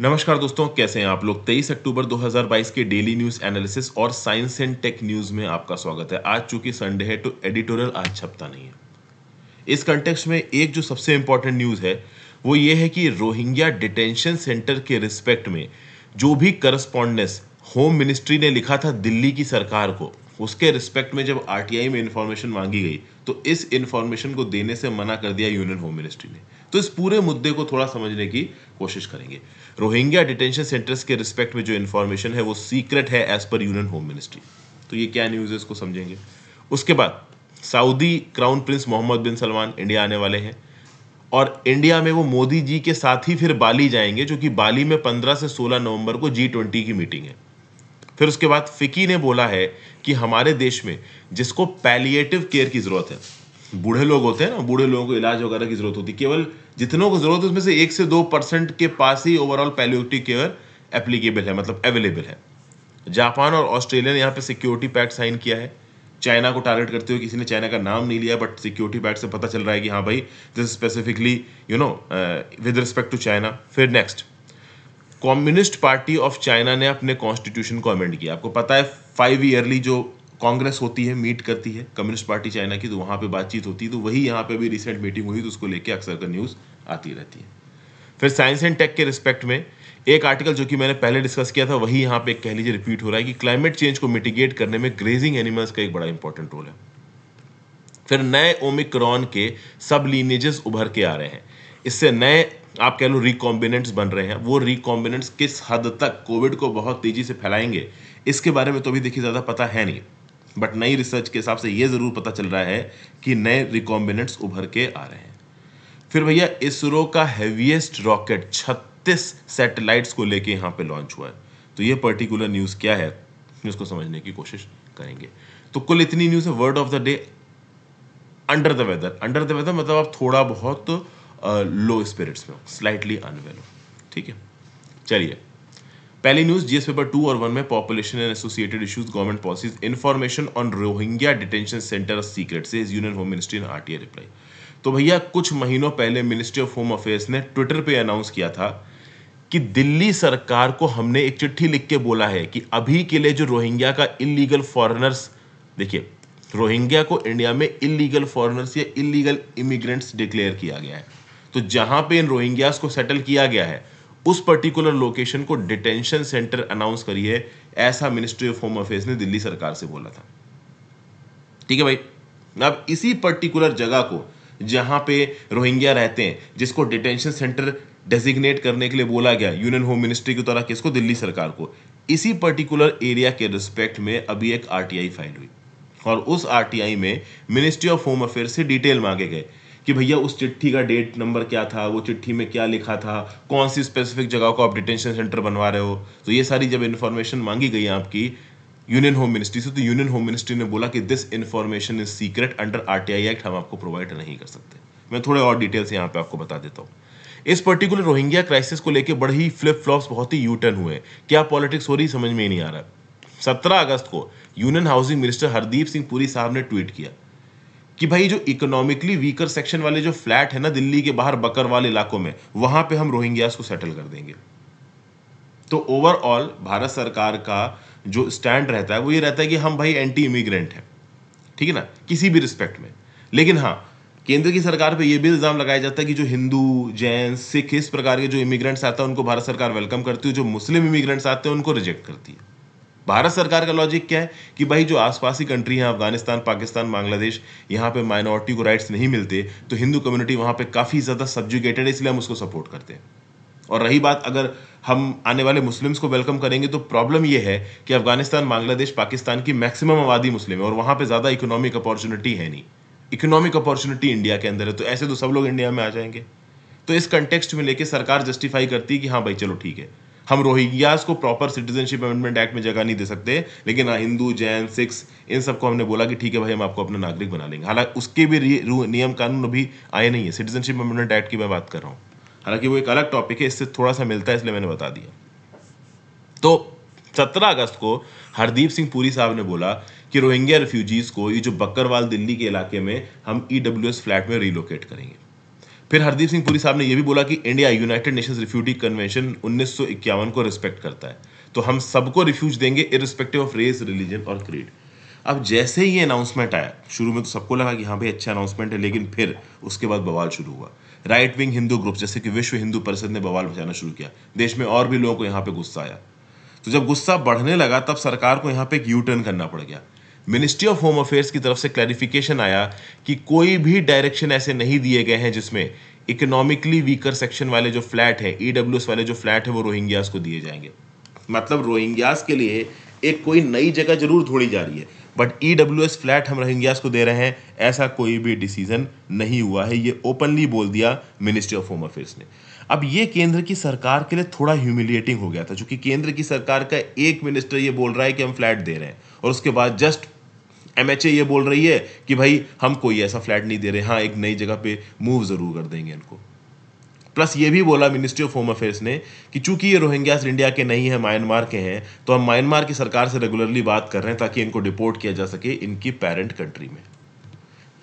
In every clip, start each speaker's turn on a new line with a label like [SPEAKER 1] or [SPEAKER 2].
[SPEAKER 1] नमस्कार दोस्तों कैसे हैं आप लोग 23 अक्टूबर 2022 के डेली न्यूज एनालिसिस और साइंस एंड टेक न्यूज में आपका स्वागत है आज चूंकि संडे है तो एडिटोरियल आज छपता नहीं है इस कंटेक्स्ट में एक जो सबसे इंपॉर्टेंट न्यूज है वो ये है कि रोहिंग्या डिटेंशन सेंटर के रिस्पेक्ट में जो भी करस्पॉन्डेंस होम मिनिस्ट्री ने लिखा था दिल्ली की सरकार को उसके रिस्पेक्ट में जब आरटीआई में इंफॉर्मेशन मांगी गई तो इस इंफॉर्मेशन को देने से मना कर दिया यूनियन होम मिनिस्ट्री ने तो इस पूरे मुद्दे को थोड़ा समझने की कोशिश करेंगे रोहिंग्या डिटेंशन सेंटर्स के रिस्पेक्ट में जो इन्फॉर्मेशन है वो सीक्रेट है as per union home ministry तो ये क्या न्यूज़ है इसको समझेंगे उसके बाद Saudi crown prince Mohammed bin Salman India आने वाले हैं और इंडिया में वो मोदी जी के साथ ही फिर बाली जाएंगे जो कि बाली में 15 से 16 नवंबर को जी ट्वेंटी की मीटिंग है फिर उसके बाद फिकी ने बोला है कि हमारे देश में जिसको पैलिएटिव केयर की ज़रूरत है बूढ़े लोग होते हैं ना बूढ़े लोगों को इलाज वगैरह की जरूरत होती है केवल जितनों को जरूरत है उसमें से एक से दो परसेंट के पास ही ओवरऑल पैल्यूटिव केयर एप्लीकेबल है मतलब अवेलेबल है जापान और ऑस्ट्रेलिया ने यहाँ पे सिक्योरिटी पैक्ट साइन किया है चाइना को टारगेट करते हुए किसी ने चाइना का नाम नहीं लिया बट सिक्योरिटी पैक्ट से पता चल रहा है कि हाँ भाई this specifically you know with respect to China फिर next communist party of China ने अपने कॉन्स्टिट्यूशन को अमेंड किया आपको पता है फाइव ईयरली जो कांग्रेस होती है मीट करती है कम्युनिस्ट पार्टी चाइना की तो वहाँ पे बातचीत होती है तो वही यहाँ पे भी रिसेंट मीटिंग हुई तो उसको लेके अक्सर का न्यूज़ आती रहती है फिर साइंस एंड टेक के रिस्पेक्ट में एक आर्टिकल जो कि मैंने पहले डिस्कस किया था वही यहाँ पे कह लीजिए रिपीट हो रहा है कि क्लाइमेट चेंज को मिटिगेट करने में ग्रेजिंग एनिमल्स का एक बड़ा इंपॉर्टेंट रोल है फिर नए ओमिक्रॉन के सब लीनेजेस उभर के आ रहे हैं इससे नए आप कह लो रिकॉम्बिनेंट्स बन रहे हैं वो रिकॉम्बिनेंट्स किस हद तक कोविड को बहुत तेजी से फैलाएंगे इसके बारे में तो अभी देखिए ज़्यादा पता है नहीं बट नई रिसर्च के हिसाब से ये ज़रूर पता चल रहा है कि नए रिकॉम्बिनेंट्स उभर के आ रहे हैं फिर भैया इसरो का हैवीएस्ट रॉकेट 36 सैटेलाइट्स को लेके यहाँ पे लॉन्च हुआ है तो ये पर्टिकुलर न्यूज़ क्या है इसको समझने की कोशिश करेंगे तो कुल इतनी न्यूज़ है word of the day under the weather under the weather मतलब आप थोड़ा बहुत लो स्पिरिट्स में हो स्लाइटली अनवेल हो ठीक है चलिए पहली न्यूज जीएस पेपर टू और वन में population and associated issues government policies information on Rohingya detention centre secret से यूनियन होम मिनिस्ट्री ने आरटीआई रिप्लाई तो भैया कुछ महीनों पहले मिनिस्ट्री ऑफ होम अफेयर्स ने ट्विटर पे अनाउंस किया था कि दिल्ली सरकार को हमने एक चिट्ठी लिख के बोला है कि अभी के लिए जो रोहिंग्या का इलीगल फॉरनर्स देखिए रोहिंग्या को इंडिया में इलीगल फॉरनर्स या इलीगल इमिग्रेंट्स डिक्लेयर किया गया है तो जहां पे इन रोहिंग्यास को सेटल किया गया है उस पर्टिकुलर लोकेशन को डिटेंशन सेंटर अनाउंस करिए ऐसा मिनिस्ट्री ऑफ होम अफेयर्स ने दिल्ली सरकार से बोला था ठीक है भाई अब इसी पर्टिकुलर जगह को जहां पे रोहिंग्या रहते हैं जिसको डिटेंशन सेंटर डेजिग्नेट करने के लिए बोला गया यूनियन होम मिनिस्ट्री की तरह किसको दिल्ली सरकार को इसी पर्टिकुलर एरिया के रिस्पेक्ट में अभी एक आरटीआई फाइल हुई और उस आरटीआई में मिनिस्ट्री ऑफ होम अफेयर से डिटेल मांगे गए कि भैया उस चिट्ठी का डेट नंबर क्या था वो चिट्ठी में क्या लिखा था कौन सी स्पेसिफिक जगह को आप डिटेंशन सेंटर बनवा रहे हो तो ये सारी जब इन्फॉर्मेशन मांगी गई आपकी यूनियन होम मिनिस्ट्री से तो यूनियन होम मिनिस्ट्री ने बोला कि this information is secret under R act हम आपको प्रोवाइड नहीं कर सकते मैं थोड़े और डिटेल्स यहाँ पे आपको बता देता हूँ इस पर्टिकुलर रोहिंग्या क्राइसिस को लेकर बड़े ही फ्लिप फ्लॉप्स बहुत ही यूटर्न हुए क्या पॉलिटिक्स हो रही समझ में ही नहीं आ रहा सत्रह अगस्त को union housing minister Hardeep Singh Puri साहब ने ट्वीट किया कि भाई जो इकोनॉमिकली वीकर सेक्शन वाले जो फ्लैट है ना दिल्ली के बाहर बकरवाल इलाकों में वहां पे हम रोहिंग्यास को सेटल कर देंगे तो ओवरऑल भारत सरकार का जो स्टैंड रहता है वो ये रहता है कि हम भाई एंटी इमिग्रेंट हैं ठीक है ना किसी भी रिस्पेक्ट में लेकिन हाँ केंद्र की सरकार पे ये भी इल्ज़ाम लगाया जाता है कि जो हिंदू जैन सिख इस प्रकार के जो इमिग्रेंट्स आते हैं उनको भारत सरकार वेलकम करती है जो मुस्लिम इमिग्रेंट्स आते हैं उनको रिजेक्ट करती है भारत सरकार का लॉजिक क्या है कि भाई जो आसपासी कंट्री हैं अफगानिस्तान पाकिस्तान बांग्लादेश यहाँ पे माइनॉरिटी को राइट्स नहीं मिलते तो हिंदू कम्युनिटी वहाँ पे काफ़ी ज़्यादा सब्जुगेटेड है इसलिए हम उसको सपोर्ट करते हैं और रही बात अगर हम आने वाले मुस्लिम्स को वेलकम करेंगे तो प्रॉब्लम यह है कि अफगानिस्तान बांग्लादेश पाकिस्तान की मैक्सिमम आबादी मुस्लिम है और वहाँ पर ज़्यादा इकोनॉमिक अपॉर्चुनिटी है नहीं इकोनॉमिक अपॉर्चुनिटी इंडिया के अंदर है तो ऐसे तो सब लोग इंडिया में आ जाएंगे तो इस कंटेक्सट में लेके सरकार जस्टिफाई करती है कि हाँ भाई चलो ठीक है हम रोहिंग्यास को प्रॉपर सिटीजनशिप अमेंडमेंट एक्ट में जगह नहीं दे सकते लेकिन हाँ, हिंदू जैन सिख्स इन सबको हमने बोला कि ठीक है भाई हम आपको अपना नागरिक बना लेंगे हालांकि उसके भी नियम कानून अभी आए नहीं है सिटीजनशिप अमेंडमेंट एक्ट की मैं बात कर रहा हूँ हालांकि वो एक अलग टॉपिक है इससे थोड़ा सा मिलता है इसलिए मैंने बता दिया तो सत्रह अगस्त को हरदीप सिंह पुरी साहब ने बोला कि रोहिंग्या रिफ्यूजीज को ये जो बकरवाल दिल्ली के इलाके में हम ई e फ्लैट में रिलोकेट करेंगे फिर हरदीप सिंह पुरी साहब ने यह भी बोला कि India United Nations refugee convention उन्नीस को रिस्पेक्ट करता है तो हम सबको रिफ्यूज देंगे इरिस्पेक्टिव ऑफ रेस रिलीजन और क्रीड अब जैसे ही अनाउंसमेंट आया शुरू में तो सबको लगा कि हाँ भाई अच्छा अनाउंसमेंट है लेकिन फिर उसके बाद बवाल शुरू हुआ राइट विंग हिंदू ग्रुप जैसे कि विश्व हिंदू परिषद ने बवाल बचाना शुरू किया देश में और भी लोगों को यहाँ पे गुस्सा आया तो जब गुस्सा बढ़ने लगा तब सरकार को यहाँ पे एक यू टर्न करना पड़ गया मिनिस्ट्री ऑफ होम अफेयर्स की तरफ से क्लैरिफिकेशन आया कि कोई भी डायरेक्शन ऐसे नहीं दिए गए हैं जिसमें इकोनॉमिकली वीकर सेक्शन वाले जो फ्लैट है ई वाले जो फ्लैट है वो रोहिंग्यास को दिए जाएंगे मतलब रोहिंग्यास के लिए एक कोई नई जगह जरूर ढूंढी जा रही है बट ई फ्लैट हम रोहिंग्यास को दे रहे हैं ऐसा कोई भी डिसीजन नहीं हुआ है ये ओपनली बोल दिया मिनिस्ट्री ऑफ होम अफेयर्स ने अब ये केंद्र की सरकार के लिए थोड़ा ह्यूमिलिएटिंग हो गया था क्योंकि केंद्र की सरकार का एक मिनिस्टर ये बोल रहा है कि हम फ्लैट दे रहे हैं और उसके बाद जस्ट एम एच ये बोल रही है कि भाई हम कोई ऐसा फ्लैट नहीं दे रहे हाँ एक नई जगह पे मूव ज़रूर कर देंगे इनको प्लस ये भी बोला मिनिस्ट्री ऑफ होम अफेयर्स ने कि चूंकि ये रोहिंग्यास इंडिया के नहीं हैं म्यांमार के हैं तो हम म्यांमार की सरकार से रेगुलरली बात कर रहे हैं ताकि इनको डिपोर्ट किया जा सके इनकी पेरेंट कंट्री में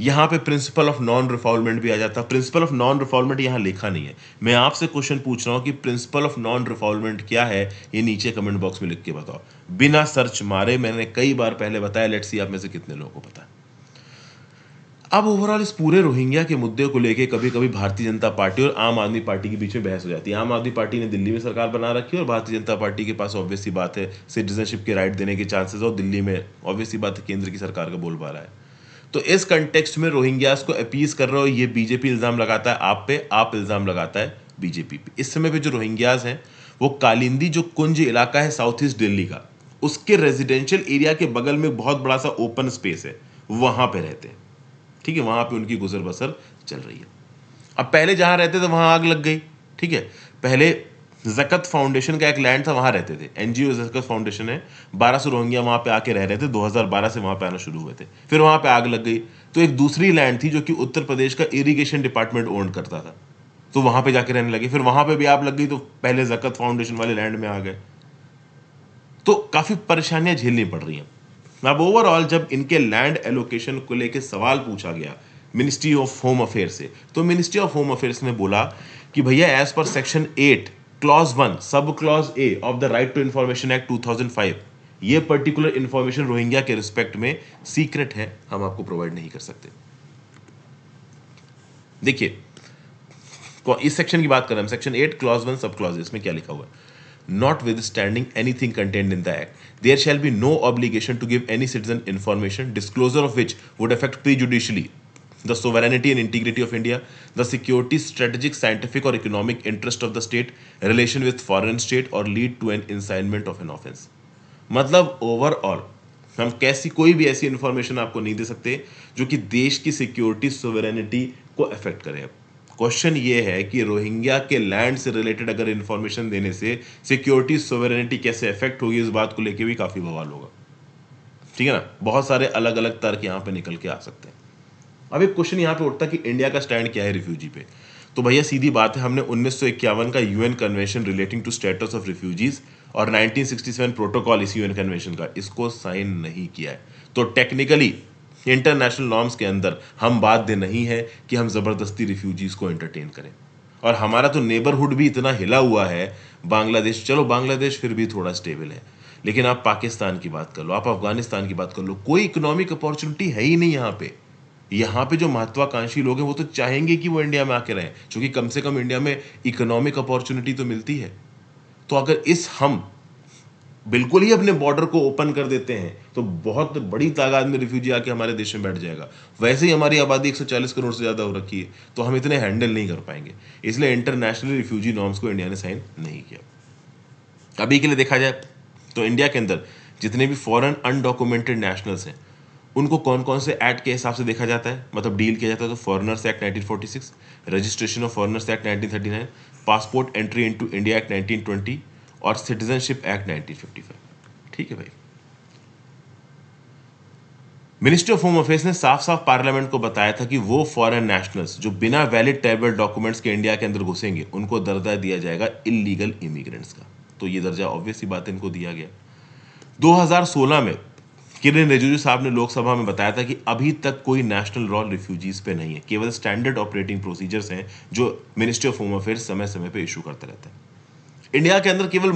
[SPEAKER 1] यहां पे प्रिंसिपल ऑफ नॉन रिफॉलमेंट भी आ जाता है प्रिंसिपल ऑफ नॉन रिफॉलमेंट यहाँ लिखा नहीं है मैं आपसे क्वेश्चन पूछ रहा हूँ कि प्रिंसिपल ऑफ नॉन रिफॉलमेंट क्या है ये नीचे कमेंट बॉक्स में लिख के बताओ बिना सर्च मारे मैंने कई बार पहले बताया लेट्स सी आप में से कितने लोगों को पता है अब ओवरऑल इस पूरे रोहिंग्या के मुद्दे को लेकर कभी कभी भारतीय जनता पार्टी और आम आदमी पार्टी के बीच में बहस हो जाती है आम आदमी पार्टी ने दिल्ली में सरकार बना रखी है और भारतीय जनता पार्टी के पास ऑब्वियसली बात है सिटीजनशिप के राइट देने के चांसेस और दिल्ली में ऑब्वियसली बात केंद्र की सरकार का बोल पा रहा है तो इस कंटेक्स्ट में रोहिंग्यास को अपीज कर रहे हो ये बीजेपी इल्ज़ाम लगाता है आप पे आप इल्ज़ाम लगाता है बीजेपी पे इस समय पे जो रोहिंग्यास हैं वो कालिंदी जो कुंज इलाका है साउथ ईस्ट दिल्ली का उसके रेजिडेंशियल एरिया के बगल में बहुत बड़ा सा ओपन स्पेस है वहां पे रहते हैं ठीक है वहां पे उनकी गुजर बसर चल रही है अब पहले जहां रहते थे वहां आग लग गई ठीक है पहले जकत फाउंडेशन का एक लैंड था वहाँ रहते थे एन जी जकत फाउंडेशन है बारह सौ रोहिंग्या वहाँ पे आके रह रहे थे 2012 से वहाँ पे आना शुरू हुए थे फिर वहाँ पे आग लग गई तो एक दूसरी लैंड थी जो कि उत्तर प्रदेश का इरीगेशन डिपार्टमेंट ओन करता था तो वहाँ पे जाके रहने लगे फिर वहाँ पे भी आप लग गई तो पहले जकत फाउंडेशन वाले लैंड में आ गए तो काफ़ी परेशानियाँ झेलनी पड़ रही हैं अब ओवरऑल जब इनके लैंड एलोकेशन को लेकर सवाल पूछा गया मिनिस्ट्री ऑफ होम अफेयर से तो मिनिस्ट्री ऑफ होम अफेयर्स ने बोला कि भैया एज पर section eight clause one sub clause A of the right to information act two thousand five ये पर्टिकुलर इन्फॉर्मेशन रोहिंग्या के रिस्पेक्ट में सीक्रेट है हम आपको प्रोवाइड नहीं कर सकते देखिए इस सेक्शन की बात कर रहे हैं section eight clause one sub clause इसमें क्या लिखा हुआ है notwithstanding anything contained in the act there shall be no obligation to give any citizen information disclosure of which would affect prejudicially the sovereignty and integrity of India the security strategic scientific और economic interest of the state relation with foreign state और lead to an incitement of an offence मतलब overall हम कैसी कोई भी ऐसी information आपको नहीं दे सकते जो कि देश की सिक्योरिटी सोवेरेनिटी को अफेक्ट करे क्वेश्चन ये है कि रोहिंग्या के लैंड से रिलेटेड अगर इन्फॉर्मेशन देने से सिक्योरिटी सोवेरेनिटी कैसे अफेक्ट होगी इस बात को लेके भी काफ़ी बवाल होगा ठीक है ना बहुत सारे अलग अलग तर्क यहाँ पे निकल के आ सकते हैं अब एक क्वेश्चन यहाँ पे उठता कि इंडिया का स्टैंड क्या है रिफ्यूजी पे तो भैया सीधी बात है हमने उन्नीस का UN convention relating to status of refugees और 1967 प्रोटोकॉल इस यूएन कन्वेंशन का इसको साइन नहीं किया है तो टेक्निकली इंटरनेशनल नॉर्म्स के अंदर हम बाध्य नहीं है कि हम ज़बरदस्ती रिफ्यूजीज़ को एंटरटेन करें और हमारा तो नेबरहुड भी इतना हिला हुआ है बांग्लादेश चलो बांग्लादेश फिर भी थोड़ा स्टेबल है लेकिन आप पाकिस्तान की बात कर लो आप अफगानिस्तान की बात कर लो कोई इकोनॉमिक अपॉर्चुनिटी है ही नहीं यहाँ पे यहाँ पे जो महत्वाकांक्षी लोग हैं वो तो चाहेंगे कि वो इंडिया में आके रहें क्योंकि कम से कम इंडिया में इकोनॉमिक अपॉर्चुनिटी तो मिलती है तो अगर इस हम बिल्कुल ही अपने बॉर्डर को ओपन कर देते हैं तो बहुत बड़ी तादाद में रिफ्यूजी आके हमारे देश में बैठ जाएगा वैसे ही हमारी आबादी 140 करोड़ से ज़्यादा हो रखी है तो हम इतने हैंडल नहीं कर पाएंगे इसलिए इंटरनेशनल रिफ्यूजी नॉर्म्स को इंडिया ने साइन नहीं किया अभी के लिए देखा जाए तो इंडिया के अंदर जितने भी फॉरन अनडॉक्यूमेंटेड नेशनल्स हैं उनको कौन कौन से एक्ट के हिसाब से देखा जाता है मतलब डील किया जाता है तो foreigners act nineteen forty six registration of foreigners act nineteen thirty nine passport entry into India act nineteen twenty और citizenship act nineteen fifty five ठीक है भाई मिनिस्ट्री ऑफ होम अफेयर्स ने साफ साफ पार्लियामेंट को बताया था कि वो फॉरेन नेशनल्स जो बिना वैलिड ट्राइबल डॉक्यूमेंट्स के इंडिया के अंदर घुसेंगे उनको दर्जा दिया जाएगा इलीगल इमिग्रेंट्स का तो ये दर्जा ऑब्वियसली बात इनको दिया गया 2016 में किरण रिजिजू साहब ने लोकसभा में बताया था कि अभी तक कोई नेशनल रॉल रिफ्यूजीज पे नहीं है केवल स्टैंडर्ड ऑपरेटिंग प्रोसीजर्स हैं जो मिनिस्ट्री ऑफ होम अफेयर समय समय पर इशू करते रहते हैं इंडिया के अंदर केवल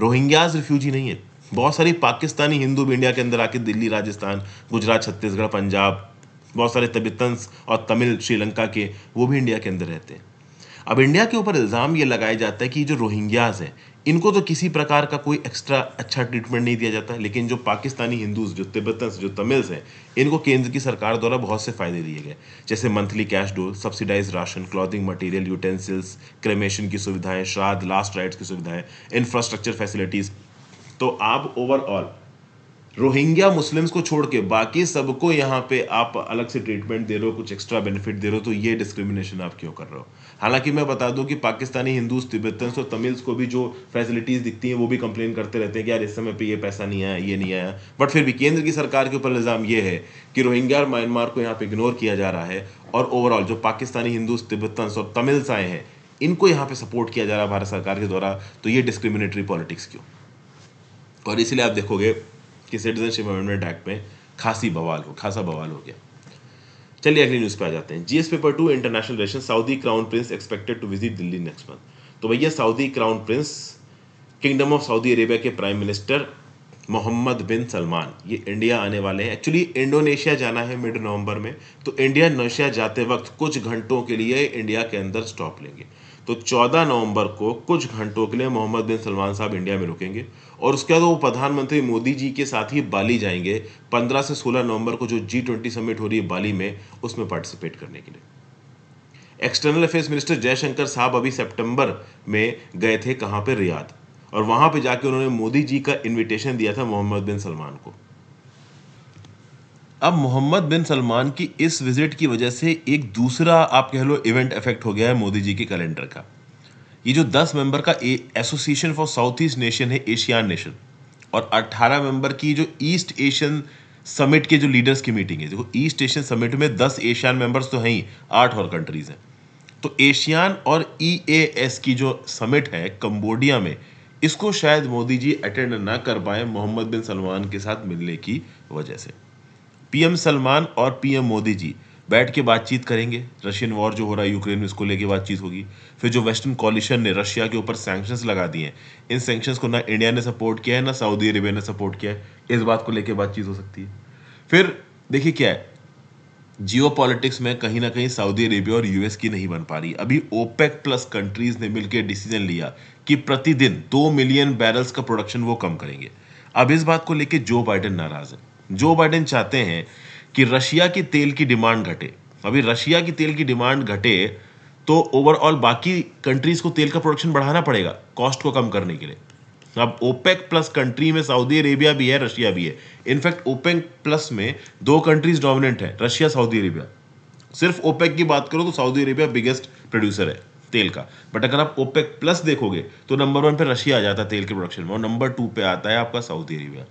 [SPEAKER 1] रोहिंग्याज रिफ्यूजी नहीं है बहुत सारी पाकिस्तानी हिंदू भी इंडिया के अंदर आके दिल्ली राजस्थान गुजरात छत्तीसगढ़ पंजाब बहुत सारे तबितंस और तमिल श्रीलंका के वो भी इंडिया के अंदर रहते हैं अब इंडिया के ऊपर इल्ज़ाम ये लगाया जाता है कि जो रोहिंग्याज हैं इनको तो किसी प्रकार का कोई एक्स्ट्रा अच्छा ट्रीटमेंट नहीं दिया जाता है लेकिन जो पाकिस्तानी हिंदूज जो तिब्बतन जो तमिल्स हैं इनको केंद्र की सरकार द्वारा बहुत से फायदे दिए गए जैसे monthly cash dole subsidised ration clothing material utensils cremation की सुविधाएं श्राद्ध लास्ट राइड्स की सुविधाएं इंफ्रास्ट्रक्चर फैसिलिटीज तो आप ओवरऑल रोहिंग्या मुस्लिम्स को छोड़ के बाकी सबको यहाँ पे आप अलग से ट्रीटमेंट दे रहे हो कुछ एक्स्ट्रा बेनिफिट दे रहे हो तो ये डिस्क्रिमिनेशन आप क्यों कर रहे हो हालांकि मैं बता दूं कि पाकिस्तानी हिंदू तिब्बतन्स और तमिल्स को भी जो फैसिलिटीज़ दिखती हैं वो भी कंप्लेन करते रहते हैं कि यार इस समय पर ये पैसा नहीं आया ये नहीं आया बट फिर भी केंद्र की सरकार के ऊपर इल्ज़ाम ये है कि रोहिंग्या और म्यांमार को यहाँ पर इग्नोर किया जा रहा है और ओवरऑल जो पाकिस्तानी हिंदू तिब्बतन्स और तमिल्स आए हैं इनको यहाँ पे सपोर्ट किया जा रहा है भारत सरकार के द्वारा तो ये डिस्क्रिमिनेटरी पॉलिटिक्स क्यों और इसलिए आप देखोगे कि सिटीजनशिप अमेंडमेंट एक्ट में खासी बवाल हो खासा बवाल हो गया चलिए अगली न्यूज़ पे आ जाते हैं GS paper two international relation Saudi crown prince expected to visit Delhi next month तो भैया Saudi crown prince kingdom of Saudi Arabia के prime minister Mohammed bin Salman ये इंडिया आने वाले हैं एक्चुअली इंडोनेशिया जाना है मिड नवंबर में तो इंडिया नशिया जाते वक्त कुछ घंटों के लिए इंडिया के अंदर स्टॉप लेंगे तो 14 नवंबर को कुछ घंटों के लिए मोहम्मद बिन सलमान साहब इंडिया में रुकेंगे और उसके बाद वो प्रधानमंत्री मोदी जी के साथ ही बाली जाएंगे 15 से 16 नवंबर को जो जी ट्वेंटी समिट हो रही है बाली में उसमें पार्टिसिपेट करने के लिए एक्सटर्नल अफेयर्स मिनिस्टर जयशंकर साहब अभी सितंबर में गए थे कहाँ पे रियाद और वहां पे जाके उन्होंने मोदी जी का इनविटेशन दिया था मोहम्मद बिन सलमान को अब मोहम्मद बिन सलमान की इस विजिट की वजह से एक दूसरा आप कह लो इवेंट इफेक्ट हो गया है मोदी जी के कैलेंडर का ये जो 10 मेंबर का association for South East nation है एशियान नेशन और 18 मेंबर की जो ईस्ट एशियन समिट के जो लीडर्स की मीटिंग है देखो ईस्ट एशियन समिट में दस एशियान मेंबर्स तो हैं ही आठ और कंट्रीज हैं तो एशियान और ई e की जो समिट है कंबोडिया में इसको शायद मोदी जी अटेंड ना कर पाए मोहम्मद बिन सलमान के साथ मिलने की वजह से पीएम सलमान और पीएम मोदी जी बैठ के बातचीत करेंगे रशियन वॉर जो हो रहा है यूक्रेन में इसको लेके बातचीत होगी फिर जो वेस्टर्न कॉलिशन ने रशिया के ऊपर सैंक्शंस लगा दिए हैं इन सैंक्शंस को ना इंडिया ने सपोर्ट किया है ना सऊदी अरेबिया ने सपोर्ट किया है इस बात को लेके बातचीत हो सकती है फिर देखिए क्या है जियो पॉलिटिक्स में कहीं ना कहीं सऊदी अरेबिया और यूएस की नहीं बन पा रही अभी ओपेक प्लस कंट्रीज ने मिलकर डिसीजन लिया कि प्रतिदिन दो मिलियन बैरल्स का प्रोडक्शन वो कम करेंगे अब इस बात को लेकर जो बाइडेन नाराज है जो बाइडेन चाहते हैं कि रशिया की तेल की डिमांड घटे अभी रशिया की तेल की डिमांड घटे तो ओवरऑल बाकी कंट्रीज को तेल का प्रोडक्शन बढ़ाना पड़ेगा कॉस्ट को कम करने के लिए अब ओपेक प्लस कंट्री में सऊदी अरेबिया भी है रशिया भी है इनफैक्ट ओपेक प्लस में दो कंट्रीज डोमिनेंट है रशिया सऊदी अरेबिया सिर्फ ओपेक की बात करो तो सऊदी अरेबिया बिगेस्ट प्रोड्यूसर है तेल का बट अगर आप ओपेक प्लस देखोगे तो नंबर वन पे रशिया आ जाता है तेल के प्रोडक्शन में और नंबर टू पे आता है आपका सऊदी अरेबिया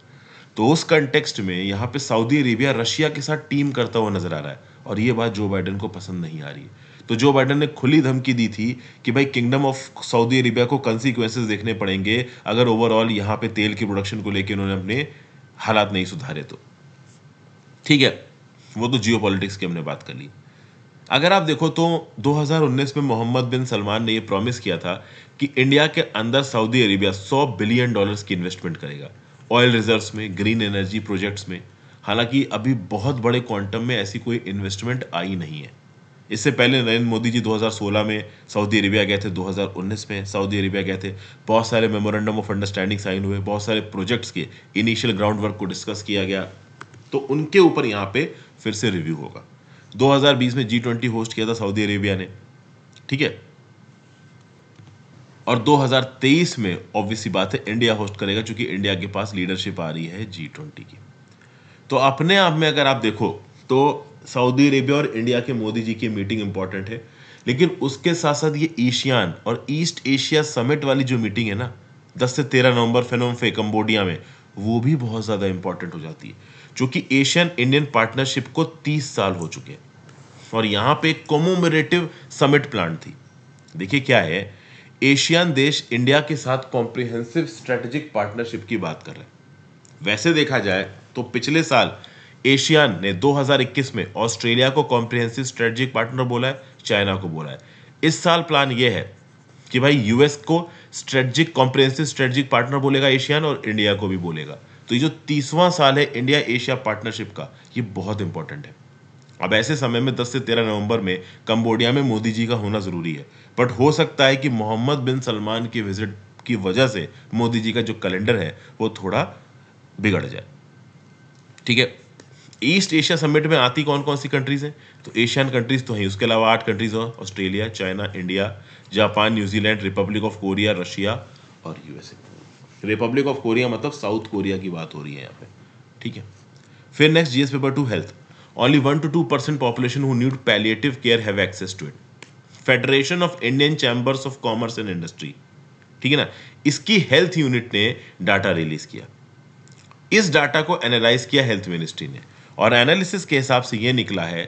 [SPEAKER 1] तो उस कंटेक्सट में यहाँ पे सऊदी अरेबिया रशिया के साथ टीम करता हुआ नजर आ रहा है और ये बात जो बाइडन को पसंद नहीं आ रही है तो जो बाइडन ने खुली धमकी दी थी कि भाई किंगडम ऑफ सऊदी अरेबिया को कंसिक्वेंसेज देखने पड़ेंगे अगर ओवरऑल यहाँ पे तेल के प्रोडक्शन को लेकर उन्होंने अपने हालात नहीं सुधारे तो ठीक है वो तो जियो की हमने बात कर ली अगर आप देखो तो 2019 में मोहम्मद बिन सलमान ने ये प्रॉमिस किया था कि इंडिया के अंदर सऊदी अरेबिया 100 बिलियन डॉलर्स की इन्वेस्टमेंट करेगा ऑयल रिजर्व्स में ग्रीन एनर्जी प्रोजेक्ट्स में हालांकि अभी बहुत बड़े क्वांटम में ऐसी कोई इन्वेस्टमेंट आई नहीं है इससे पहले नरेंद्र मोदी जी 2016 में सऊदी अरेबिया गए थे 2019 में सऊदी अरेबिया गए थे बहुत सारे मेमोरेंडम ऑफ अंडरस्टैंडिंग साइन हुए बहुत सारे प्रोजेक्ट्स के इनिशियल ग्राउंड वर्क को डिस्कस किया गया तो उनके ऊपर यहाँ पे फिर से रिव्यू होगा 2020 में जी ट्वेंटी होस्ट किया था सऊदी अरेबिया ने ठीक है और 2023 में ऑब्वियसली बात है इंडिया होस्ट करेगा क्योंकि इंडिया के पास लीडरशिप आ रही है जी ट्वेंटी की तो अपने आप में अगर आप देखो तो सऊदी अरेबिया और इंडिया के मोदी जी की मीटिंग इंपॉर्टेंट है लेकिन उसके साथ साथ ये एशियान और ईस्ट एशिया समिट वाली जो मीटिंग है ना 10 से 13 नवंबर फेनोम फे कंबोडिया में वो भी बहुत ज़्यादा इंपॉर्टेंट हो जाती है जो कि एशियन इंडियन पार्टनरशिप को 30 साल हो चुके हैं और यहां पे कोमोमरेटिव समिट प्लान थी देखिए क्या है एशियन देश इंडिया के साथ कॉम्प्रिहेंसिव स्ट्रेटेजिक पार्टनरशिप की बात कर रहे हैं वैसे देखा जाए तो पिछले साल एशियन ने 2021 में ऑस्ट्रेलिया को कॉम्प्रिहेंसिव स्ट्रेटेजिक पार्टनर बोला है चाइना को बोला है इस साल प्लान यह है कि भाई यूएस को स्ट्रेटेजिक कॉम्प्रिहेंसिव स्ट्रेटेजिक पार्टनर बोलेगा एशियन और इंडिया को भी बोलेगा तो ये जो तीसवां साल है इंडिया एशिया पार्टनरशिप का ये बहुत इंपॉर्टेंट है अब ऐसे समय में 10 से 13 नवंबर में कंबोडिया में मोदी जी का होना ज़रूरी है बट हो सकता है कि मोहम्मद बिन सलमान की विजिट की वजह से मोदी जी का जो कैलेंडर है वो थोड़ा बिगड़ जाए ठीक है ईस्ट एशिया समिट में आती कौन कौन सी कंट्रीज हैं तो एशियन कंट्रीज तो हैं उसके अलावा आठ कंट्रीज हैं Australia China India Japan New Zealand Republic of Korea Russia और यूएसए रिपब्लिक ऑफ कोरिया मतलब साउथ कोरिया की बात हो रही है यहाँ पे ठीक है फिर next GS paper two health only one to two percent population who need palliative care have access to it Federation of Indian Chambers of Commerce and Industry ठीक है ना इसकी हेल्थ यूनिट ने डाटा रिलीज किया इस data को analyse किया health ministry ने और एनालिसिस के हिसाब से यह निकला है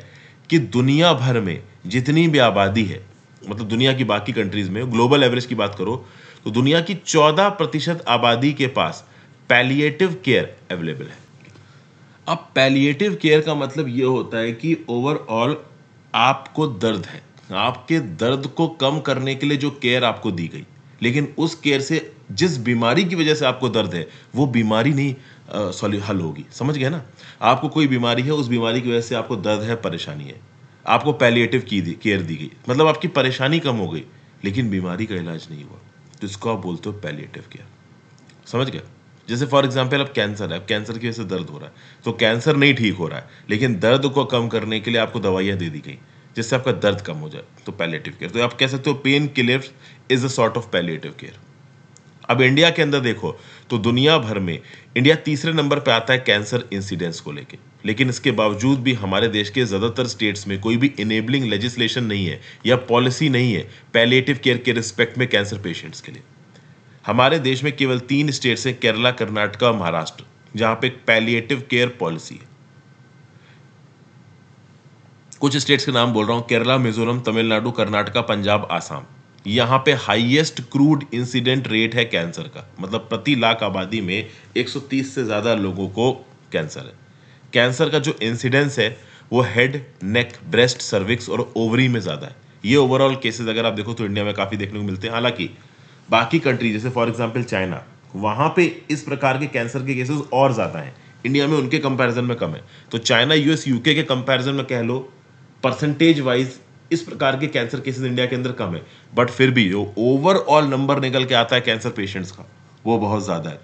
[SPEAKER 1] कि दुनिया भर में जितनी भी आबादी है मतलब दुनिया की बाकी कंट्रीज में ग्लोबल एवरेज की बात करो तो दुनिया की 14 प्रतिशत आबादी के पास पैलिएटिव केयर अवेलेबल है अब पैलिएटिव केयर का मतलब यह होता है कि ओवरऑल आपको दर्द है आपके दर्द को कम करने के लिए जो केयर आपको दी गई लेकिन उस केयर से जिस बीमारी की वजह से आपको दर्द है वो बीमारी नहीं सॉरी हल होगी समझ गए ना आपको कोई बीमारी है उस बीमारी की वजह से आपको दर्द है परेशानी है आपको पैलिएटिव की केयर दी गई मतलब आपकी परेशानी कम हो गई लेकिन बीमारी का इलाज नहीं हुआ जिसको तो आप बोलते हो पैलिएटिव केयर समझ गए जैसे फॉर एग्जाम्पल अब कैंसर है अब कैंसर की वजह से दर्द हो रहा है तो कैंसर नहीं ठीक हो रहा है लेकिन दर्द को कम करने के लिए आपको दवाइयाँ दे दी गई जिससे आपका दर्द कम हो जाए तो पैलेटिव केयर तो आप कह सकते हो pain killers is a sort of palliative care अब इंडिया के अंदर देखो तो दुनिया भर में इंडिया तीसरे नंबर पे आता है कैंसर इंसिडेंस को लेके लेकिन इसके बावजूद भी हमारे देश के ज़्यादातर स्टेट्स में कोई भी इनेबलिंग लेजिस्लेशन नहीं है या पॉलिसी नहीं है पैलेटिव केयर के रिस्पेक्ट में कैंसर पेशेंट्स के लिए हमारे देश में केवल तीन स्टेट्स हैं केरला कर्नाटका और महाराष्ट्र जहाँ पे पैलिएटिव केयर पॉलिसी है कुछ स्टेट्स के नाम बोल रहा हूँ केरला मिजोरम तमिलनाडु कर्नाटका पंजाब आसाम यहाँ पे हाईएस्ट क्रूड इंसिडेंट रेट है कैंसर का मतलब प्रति लाख आबादी में 130 से ज़्यादा लोगों को कैंसर है कैंसर का जो इंसिडेंस है वो हेड नेक ब्रेस्ट सर्विक्स और ओवरी में ज़्यादा है ये ओवरऑल केसेस अगर आप देखो तो इंडिया में काफ़ी देखने को मिलते हैं हालांकि बाकी कंट्री जैसे फॉर एग्जाम्पल चाइना वहाँ पे इस प्रकार के कैंसर के केसेस और ज़्यादा हैं इंडिया में उनके कंपैरिजन में कम है तो चाइना यूएस यूके के कंपैरिजन में कह लो परसेंटेज वाइज इस प्रकार के कैंसर केसेज इंडिया के अंदर कम है बट फिर भी जो ओवरऑल नंबर निकल के आता है कैंसर पेशेंट्स का वो बहुत ज़्यादा है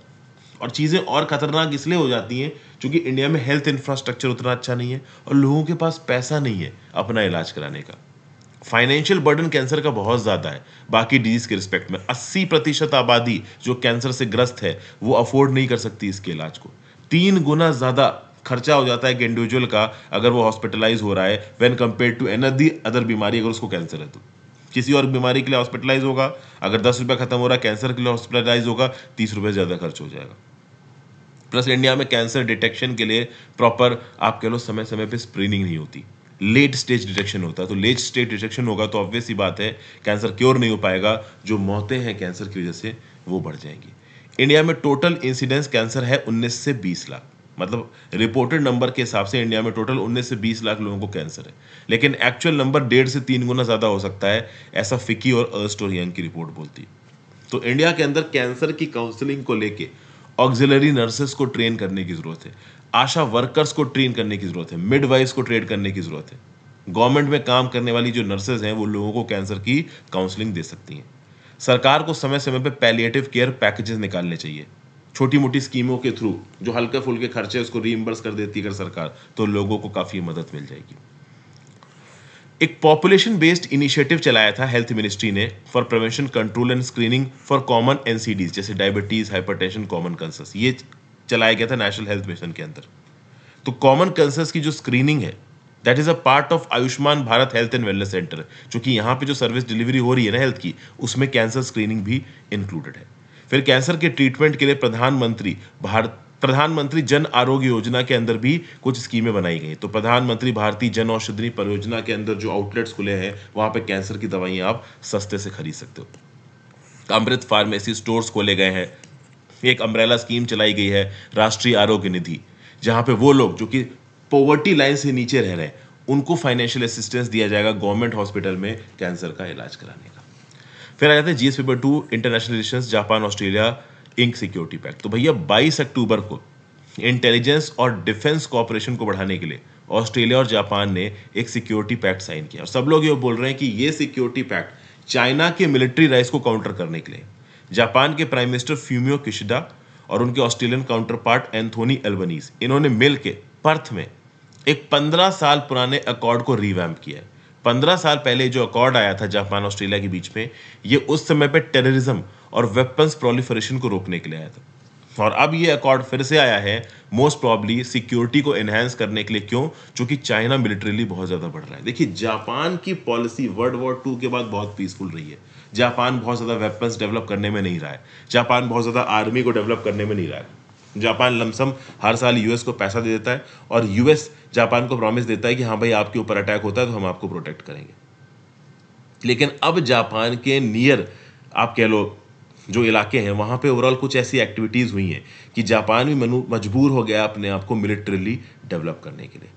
[SPEAKER 1] और चीज़ें और ख़तरनाक इसलिए हो जाती हैं क्योंकि इंडिया में हेल्थ इंफ्रास्ट्रक्चर उतना अच्छा नहीं है और लोगों के पास पैसा नहीं है अपना इलाज कराने का फाइनेंशियल बर्डन कैंसर का बहुत ज़्यादा है बाकी डिजीज़ के रिस्पेक्ट में 80 प्रतिशत आबादी जो कैंसर से ग्रस्त है वो अफोर्ड नहीं कर सकती इसके इलाज को तीन गुना ज़्यादा खर्चा हो जाता है एक इंडिविजुअल का अगर वो हॉस्पिटलाइज हो रहा है when compare to another बीमारी अगर उसको कैंसर है तो किसी और बीमारी के लिए हॉस्पिटलाइज होगा अगर दस रुपये खत्म हो रहा है कैंसर के लिए हॉस्पिटलाइज होगा तीस रुपये ज़्यादा खर्च हो जाएगा प्लस इंडिया में कैंसर डिटेक्शन के लिए प्रॉपर आप कह लो समय समय पर स्क्रीनिंग नहीं होती लेट स्टेज डिटेक्शन होता है तो लेट स्टेज डिटेक्शन होगा तो ऑब्वियस ही बात है कैंसर क्योर नहीं हो पाएगा जो मौतें हैं कैंसर की वजह से वो बढ़ जाएंगी इंडिया में टोटल इंसिडेंस कैंसर है 19 से 20 लाख मतलब रिपोर्टेड नंबर के हिसाब से इंडिया में टोटल 19 से 20 लाख लोगों को कैंसर है लेकिन एक्चुअल नंबर डेढ़ से तीन गुना ज़्यादा हो सकता है ऐसा फिकी और अर्स्ट और यंग की रिपोर्ट बोलती है तो इंडिया के अंदर कैंसर की काउंसलिंग को लेकर ऑक्सिलरी नर्सेस को ट्रेन करने की ज़रूरत है आशा वर्कर्स को ट्रेन करने की ज़रूरत है मिडवाइफ्स को ट्रेन करने की ज़रूरत है गवर्नमेंट में काम करने वाली जो नर्सेज हैं वो लोगों को कैंसर की काउंसलिंग दे सकती हैं सरकार को समय समय पर पैलिएटिव केयर पैकेजेस निकालने चाहिए छोटी मोटी स्कीमों के थ्रू जो हल्के फुल्के खर्चे उसको रीइम्बर्स कर देती है अगर सरकार तो लोगों को काफ़ी मदद मिल जाएगी एक पॉपुलेशन बेस्ड इनिशिएटिव चलाया था हेल्थ मिनिस्ट्री ने for prevention control and screening for common NCDs जैसे डायबिटीज हाइपरटेंशन कॉमन कंसर्स ये चलाया गया था नेशनल हेल्थ मिशन के अंदर तो कॉमन कंसर्स की जो स्क्रीनिंग है that is a part of Ayushman Bharat health and wellness centre चूंकि यहाँ पे जो सर्विस डिलीवरी हो रही है ना हेल्थ की उसमें कैंसर स्क्रीनिंग भी इंक्लूडेड है फिर कैंसर के ट्रीटमेंट के लिए प्रधानमंत्री भारत प्रधानमंत्री जन आरोग्य योजना के अंदर भी कुछ स्कीमें बनाई गई तो प्रधानमंत्री भारतीय जन औषधि परियोजना के अंदर जो आउटलेट्स खुले हैं वहाँ पर कैंसर की दवाइयाँ आप सस्ते से खरीद सकते हो अमृत फार्मेसी स्टोर्स खोले गए हैं एक अम्ब्रेला स्कीम चलाई गई है राष्ट्रीय आरोग्य निधि जहाँ पे वो लोग जो कि पॉवर्टी लाइन से नीचे रह रहे हैं उनको फाइनेंशियल असिस्टेंस दिया जाएगा गवर्नमेंट हॉस्पिटल में कैंसर का इलाज कराने का फिर आ जाते हैं G S paper two international relation Japan Australia ink security pact तो भैया 22 अक्टूबर को इंटेलिजेंस और डिफेंस कॉपरेशन को बढ़ाने के लिए ऑस्ट्रेलिया और जापान ने एक सिक्योरिटी पैक्ट साइन किया और सब लोग ये बोल रहे हैं कि ये सिक्योरिटी पैक्ट चाइना के मिलिट्री राइस को काउंटर करने के लिए जापान के प्राइम मिनिस्टर फ्यूमियो किशिदा और उनके Australian counterpart Anthony Albanese इन्होंने मिल पर्थ में एक पंद्रह साल पुराने अकॉर्ड को रिवैम्प किया है पंद्रह साल पहले जो अकॉर्ड आया था जापान ऑस्ट्रेलिया के बीच में ये उस समय पे टेररिज्म और वेपन्स प्रोलिफरेशन को रोकने के लिए आया था और अब ये अकॉर्ड फिर से आया है मोस्ट प्रॉब्ली सिक्योरिटी को एनहेंस करने के लिए क्यों क्योंकि चाइना मिलिट्रीली बहुत ज़्यादा बढ़ रहा है देखिए जापान की पॉलिसी वर्ल्ड वॉर टू के बाद बहुत पीसफुल रही है जापान बहुत ज़्यादा वेपन्स डेवलप करने में नहीं रहा है जापान बहुत ज़्यादा आर्मी को डेवलप करने में नहीं रहा है जापान लमसम हर साल यूएस को पैसा दे देता है और यूएस जापान को प्रॉमिस देता है कि हाँ भाई आपके ऊपर अटैक होता है तो हम आपको प्रोटेक्ट करेंगे लेकिन अब जापान के नियर आप कह लो जो इलाके हैं वहाँ पे ओवरऑल कुछ ऐसी एक्टिविटीज़ हुई हैं कि जापान भी मजबूर हो गया अपने आप को मिलिट्रली डेवलप करने के लिए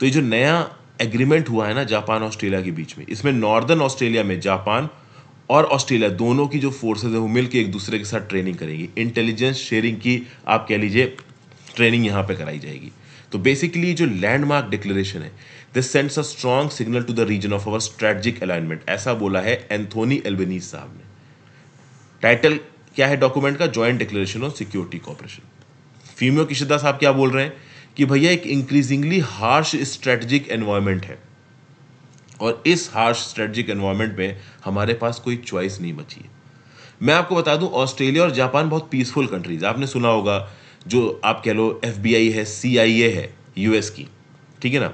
[SPEAKER 1] तो ये जो नया एग्रीमेंट हुआ है ना जापान ऑस्ट्रेलिया के बीच में इसमें नॉर्दर्न ऑस्ट्रेलिया में जापान और ऑस्ट्रेलिया दोनों की जो फोर्सेज है वो मिलकर एक दूसरे के साथ ट्रेनिंग करेंगी इंटेलिजेंस शेयरिंग की आप कह लीजिए ट्रेनिंग यहाँ पे कराई जाएगी तो बेसिकली जो लैंडमार्क डिक्लेरेशन है this sends a strong signal to the region of our strategic alignment ऐसा बोला है एंथोनी एल्बेनीज साहब ने टाइटल क्या है डॉक्यूमेंट का joint declaration on security cooperation Fumio Kishida साहब क्या बोल रहे हैं कि भैया एक इंक्रीजिंगली हार्श स्ट्रेटजिक एनवायरमेंट है और इस हार्श स्ट्रेटजिक एनवायरमेंट में हमारे पास कोई चॉइस नहीं बची है मैं आपको बता दूं ऑस्ट्रेलिया और जापान बहुत पीसफुल कंट्रीज आपने सुना होगा जो आप कह लो एफ है सी है यूएस की ठीक है ना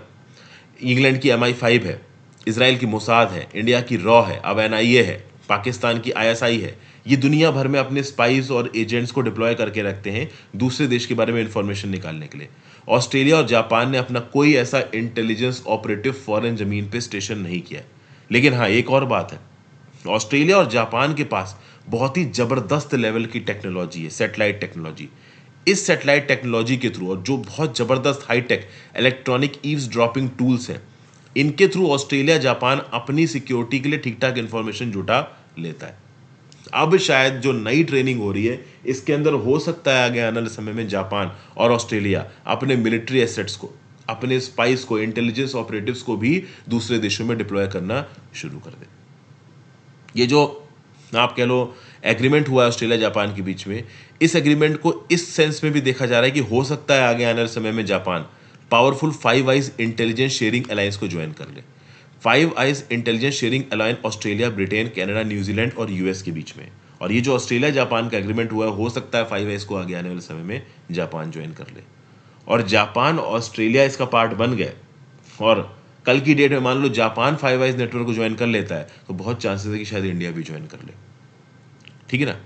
[SPEAKER 1] इंग्लैंड की एम है इसराइल की मोसाद है इंडिया की रॉ है अब एन है पाकिस्तान की आई है ये दुनिया भर में अपने स्पाइस और एजेंट्स को डिप्लॉय करके रखते हैं दूसरे देश के बारे में इंफॉर्मेशन निकालने के लिए ऑस्ट्रेलिया और जापान ने अपना कोई ऐसा इंटेलिजेंस ऑपरेटिव फॉरेन जमीन पे स्टेशन नहीं किया लेकिन हाँ एक और बात है ऑस्ट्रेलिया और जापान के पास बहुत ही ज़बरदस्त लेवल की टेक्नोलॉजी है सेटेलाइट टेक्नोलॉजी इस सेटेलाइट टेक्नोलॉजी के थ्रू और जो बहुत ज़बरदस्त high tech electronic eavesdropping tools हैं इनके थ्रू ऑस्ट्रेलिया जापान अपनी सिक्योरिटी के लिए ठीक ठाक इन्फॉर्मेशन जुटा लेता है अब शायद जो नई ट्रेनिंग हो रही है इसके अंदर हो सकता है आगे आने वाले समय में जापान और ऑस्ट्रेलिया अपने मिलिट्री एसेट्स को अपने स्पाइस को इंटेलिजेंस ऑपरेटिव को भी दूसरे देशों में डिप्लॉय करना शुरू कर दे ये जो आप कह लो एग्रीमेंट हुआ है ऑस्ट्रेलिया जापान के बीच में इस एग्रीमेंट को इस सेंस में भी देखा जा रहा है कि हो सकता है आगे आने वाले समय में Japan powerful five eyes intelligence sharing alliance को ज्वाइन कर ले five eyes intelligence sharing alliance Australia Britain Canada New Zealand और यूएस के बीच में और ये जो ऑस्ट्रेलिया जापान का एग्रीमेंट हुआ है हो सकता है फाइव आइज को आगे आने वाले समय में जापान ज्वाइन कर ले और जापान ऑस्ट्रेलिया इसका पार्ट बन गए और कल की डेट में मान लो जापान फाइव आइज नेटवर्क को ज्वाइन कर लेता है तो बहुत चांसेस है कि शायद इंडिया भी ज्वाइन कर ले ठीक है ना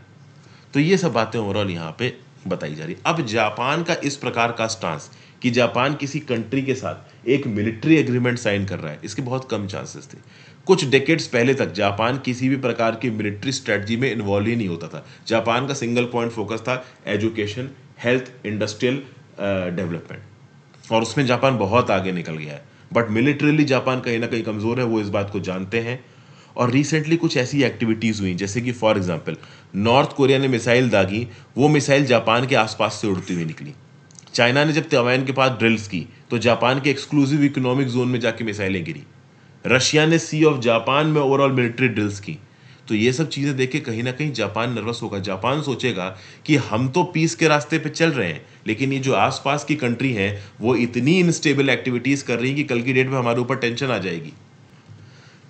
[SPEAKER 1] तो ये सब बातें ओवरऑल यहाँ पे बताई जा रही अब जापान का इस प्रकार का स्टांस कि जापान किसी कंट्री के साथ एक मिलिट्री एग्रीमेंट साइन कर रहा है इसके बहुत कम चांसेस थे कुछ डेकेड्स पहले तक जापान किसी भी प्रकार की मिलिट्री स्ट्रेटजी में इन्वॉल्व ही नहीं होता था जापान का सिंगल पॉइंट फोकस था एजुकेशन हेल्थ इंडस्ट्रियल डेवलपमेंट और उसमें जापान बहुत आगे निकल गया है बट मिलिट्रीली जापान कहीं ना कहीं कमज़ोर है वो इस बात को जानते हैं और रिसेंटली कुछ ऐसी एक्टिविटीज़ हुई जैसे कि फॉर एग्जाम्पल नॉर्थ कोरिया ने मिसाइल दागी वो मिसाइल जापान के आसपास से उड़ती हुई निकली चाइना ने जब तवैन के पास ड्रिल्स की तो जापान के एक्सक्लूसिव इकोनॉमिक जोन में जाके मिसाइलें गिरी रशिया ने सी ऑफ जापान में ओवरऑल मिलिट्री ड्रिल्स की तो ये सब चीज़ें देख के कहीं ना कहीं जापान नर्वस होगा जापान सोचेगा कि हम तो पीस के रास्ते पे चल रहे हैं लेकिन ये जो आसपास की कंट्री हैं वो इतनी इनस्टेबल एक्टिविटीज़ कर रही हैं कि कल की डेट में हमारे ऊपर टेंशन आ जाएगी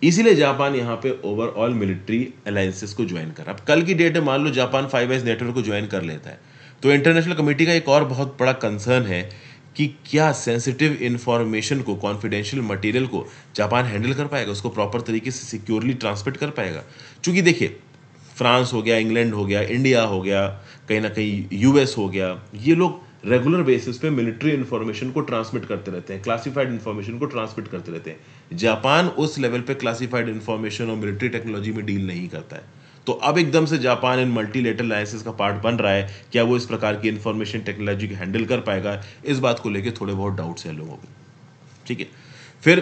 [SPEAKER 1] इसीलिए जापान यहाँ पे ओवरऑल मिलिट्री अलायंसेस को ज्वाइन कर अब कल की डेट में मान लो जापान फाइव एस नेटवर्क को ज्वाइन कर लेता है तो इंटरनेशनल कमेटी का एक और बहुत बड़ा कंसर्न है कि क्या सेंसिटिव इन्फॉर्मेशन को कॉन्फिडेंशियल मटेरियल को जापान हैंडल कर पाएगा उसको प्रॉपर तरीके से सिक्योरली ट्रांसमिट कर पाएगा क्योंकि देखिए फ्रांस हो गया इंग्लैंड हो गया इंडिया हो गया कहीं ना कहीं यूएस हो गया ये लोग रेगुलर बेसिस पे मिलिट्री इन्फॉर्मेशन को ट्रांसमिट करते रहते हैं क्लासिफाइड इन्फॉर्मेशन को ट्रांसमिट करते रहते हैं जापान उस लेवल पे क्लासिफाइड इन्फॉर्मेशन और मिलिट्री टेक्नोलॉजी में डील नहीं करता है तो अब एकदम से जापान इन मल्टीलेटरल अलायंसेस का पार्ट बन रहा है क्या वो इस प्रकार की इंफॉर्मेशन टेक्नोलॉजी को हैंडल कर पाएगा इस बात को लेकर थोड़े बहुत डाउट्स हैं लोगों के ठीक है फिर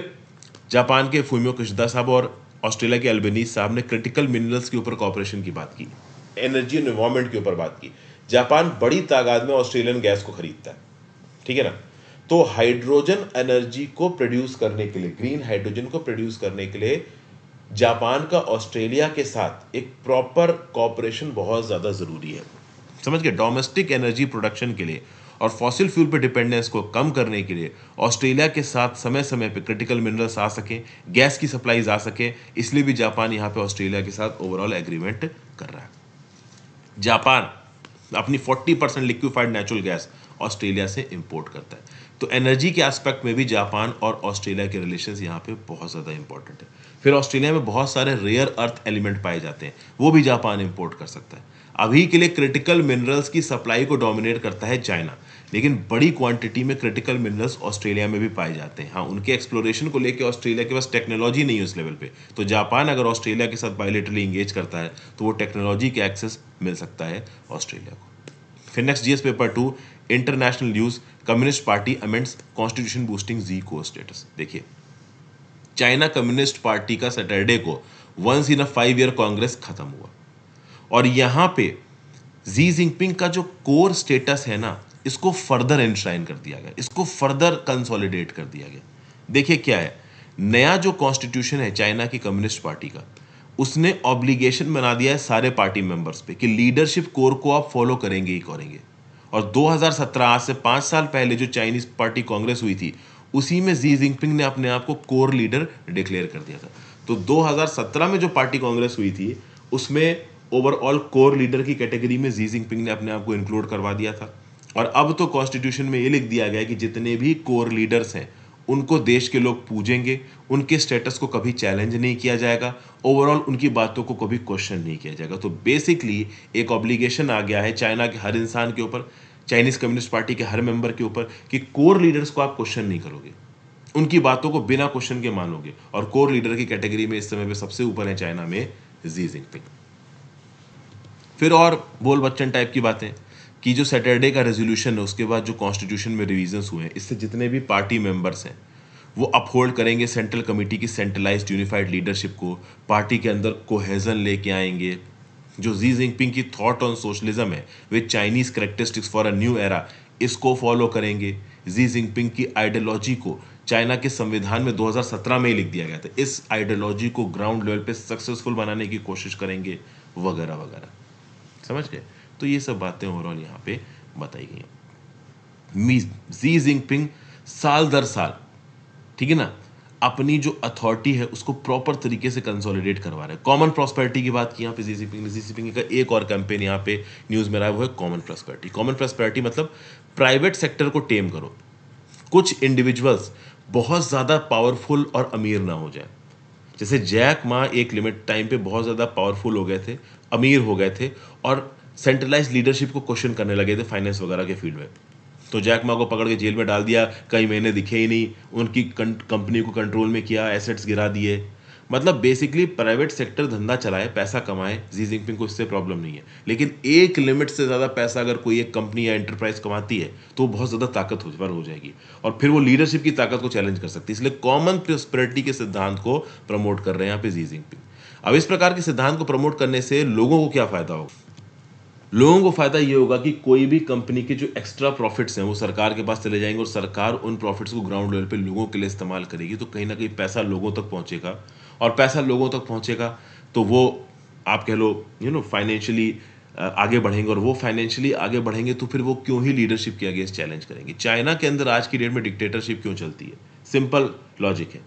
[SPEAKER 1] जापान के फूमियो किशदा साहब और ऑस्ट्रेलिया के अल्बनीज साहब ने क्रिटिकल मिनरल्स के ऊपर कॉपरेशन की बात की एनर्जी एंड इन्वायरमेंट के ऊपर बात की जापान बड़ी तादाद में ऑस्ट्रेलियन गैस को खरीदता है ठीक है ना तो हाइड्रोजन एनर्जी को प्रोड्यूस करने के लिए ग्रीन हाइड्रोजन को प्रोड्यूस करने के लिए जापान का ऑस्ट्रेलिया के साथ एक प्रॉपर कॉपरेशन बहुत ज़्यादा ज़रूरी है समझ गए डोमेस्टिक एनर्जी प्रोडक्शन के लिए और फॉसिल फ्यूल पर डिपेंडेंस को कम करने के लिए ऑस्ट्रेलिया के साथ समय समय पर क्रिटिकल मिनरल्स आ सकें गैस की सप्लाईज आ सके इसलिए भी जापान यहाँ पे ऑस्ट्रेलिया के साथ ओवरऑल एग्रीमेंट कर रहा है जापान अपनी 40 percent liquefied natural gas Australia से इंपोर्ट करता है तो एनर्जी के एस्पेक्ट में भी जापान और ऑस्ट्रेलिया के रिलेशन यहाँ पे बहुत ज़्यादा इंपॉर्टेंट है फिर ऑस्ट्रेलिया में बहुत सारे रेयर अर्थ एलिमेंट पाए जाते हैं वो भी जापान इम्पोर्ट कर सकता है अभी के लिए क्रिटिकल मिनरल्स की सप्लाई को डोमिनेट करता है चाइना लेकिन बड़ी क्वांटिटी में क्रिटिकल मिनरल्स ऑस्ट्रेलिया में भी पाए जाते हैं हाँ उनके एक्सप्लोरेशन को लेकर ऑस्ट्रेलिया के पास टेक्नोलॉजी नहीं है उस लेवल पे तो जापान अगर ऑस्ट्रेलिया के साथ बायोलिटरली इंगेज करता है तो वो टेक्नोलॉजी के एक्सेस मिल सकता है ऑस्ट्रेलिया को फिर next GS paper two international news communist party amends constitution boosting Xi को स्टेटस देखिए चाइना कम्युनिस्ट पार्टी का सैटरडे को once in a five year congress खत्म हुआ और यहां पे जी जिनपिंग का जो कोर स्टेटस है ना इसको फर्दर एनश्राइन कर दिया गया इसको फर्दर कंसोलिडेट कर दिया गया देखिए क्या है नया जो कॉन्स्टिट्यूशन है चाइना की कम्युनिस्ट पार्टी का उसने ऑब्लिगेशन बना दिया है सारे पार्टी मेंबर्स पे कि लीडरशिप कोर को आप फॉलो करेंगे ही करेंगे और 2017 से पाँच साल पहले जो चाइनीज पार्टी कांग्रेस हुई थी उसी में जी जिनपिंग ने अपने आप को कोर लीडर डिक्लेयर कर दिया था तो 2017 में जो पार्टी कांग्रेस हुई थी उसमें ओवरऑल कोर लीडर की कैटेगरी में जी जिनपिंग ने अपने आप को इंक्लूड करवा दिया था और अब तो कॉन्स्टिट्यूशन में ये लिख दिया गया कि जितने भी कोर लीडर्स हैं उनको देश के लोग पूजेंगे उनके स्टेटस को कभी चैलेंज नहीं किया जाएगा ओवरऑल उनकी बातों को कभी क्वेश्चन नहीं किया जाएगा तो बेसिकली एक ऑब्लिगेशन आ गया है चाइना के हर इंसान के ऊपर चाइनीज कम्युनिस्ट पार्टी के हर मेंबर के ऊपर कि कोर लीडर्स को आप क्वेश्चन नहीं करोगे उनकी बातों को बिना क्वेश्चन के मानोगे और कोर लीडर की कैटेगरी में इस समय पे सबसे ऊपर है चाइना में जी जिंगपिंग फिर और बोल बच्चन टाइप की बातें कि जो सैटरडे का रेजोल्यूशन है उसके बाद जो कॉन्स्टिट्यूशन में रिविजन्स हुए हैं इससे जितने भी पार्टी मेंबर्स हैं वो अपहोल्ड करेंगे सेंट्रल कमेटी की सेंट्रलाइज्ड यूनिफाइड लीडरशिप को पार्टी के अंदर कोहेजन लेके आएंगे जो जी जिनपिंग की थॉट ऑन सोशलिज्म है with Chinese characteristics for a new era इसको फॉलो करेंगे जी जिनपिंग की आइडियोलॉजी को चाइना के संविधान में 2017 में ही लिख दिया गया था इस आइडियोलॉजी को ग्राउंड लेवल पे सक्सेसफुल बनाने की कोशिश करेंगे वगैरह वगैरह समझ गए तो ये सब बातें ओवरऑल यहाँ पे बताई गई जी जिनपिंग साल दर साल ठीक है ना अपनी जो अथॉरिटी है उसको प्रॉपर तरीके से कंसोलिडेट करवा रहे हैं कॉमन प्रॉस्पेरिटी की बात की यहाँ पे जी पिंग जी पिंग का एक और कैंपेन यहाँ पे न्यूज़ में रहा है वो है कॉमन प्रॉस्पेरिटी कॉमन प्रॉस्पेरिटी मतलब प्राइवेट सेक्टर को टेम करो कुछ इंडिविजुअल्स बहुत ज़्यादा पावरफुल और अमीर ना हो जाए जैसे जैक माँ एक लिमिट टाइम पे बहुत ज़्यादा पावरफुल हो गए थे अमीर हो गए थे और सेंट्रलाइज लीडरशिप को क्वेश्चन करने लगे थे फाइनेंस वगैरह के फील्ड में तो जैक मा को पकड़ के जेल में डाल दिया कई महीने दिखे ही नहीं उनकी कंपनी को कंट्रोल में किया एसेट्स गिरा दिए मतलब बेसिकली प्राइवेट सेक्टर धंधा चलाए पैसा कमाए जी जिनपिंग को इससे प्रॉब्लम नहीं है लेकिन एक लिमिट से ज़्यादा पैसा अगर कोई एक कंपनी या एंटरप्राइज कमाती है तो बहुत ज़्यादा ताकत पर हो जाएगी और फिर वो लीडरशिप की ताकत को चैलेंज कर सकती है इसलिए कॉमन प्रोस्पेरिटी के सिद्धांत को प्रमोट कर रहे हैं यहाँ पे जी जिनपिंग अब इस प्रकार के सिद्धांत को प्रमोट करने से लोगों को क्या फायदा होगा लोगों को फ़ायदा ये होगा कि कोई भी कंपनी के जो एक्स्ट्रा प्रॉफिट्स हैं वो सरकार के पास चले जाएंगे और सरकार उन प्रॉफिट्स को ग्राउंड लेवल पे लोगों के लिए इस्तेमाल करेगी तो कहीं ना कहीं पैसा लोगों तक पहुंचेगा और पैसा लोगों तक पहुंचेगा तो वो आप कह लो यू नो फाइनेंशियली आगे बढ़ेंगे और वो फाइनेंशियली आगे बढ़ेंगे तो फिर वो क्यों ही लीडरशिप के अगेंस्ट चैलेंज करेंगे चाइना के अंदर आज की डेट में डिक्टेटरशिप क्यों चलती है सिंपल लॉजिक है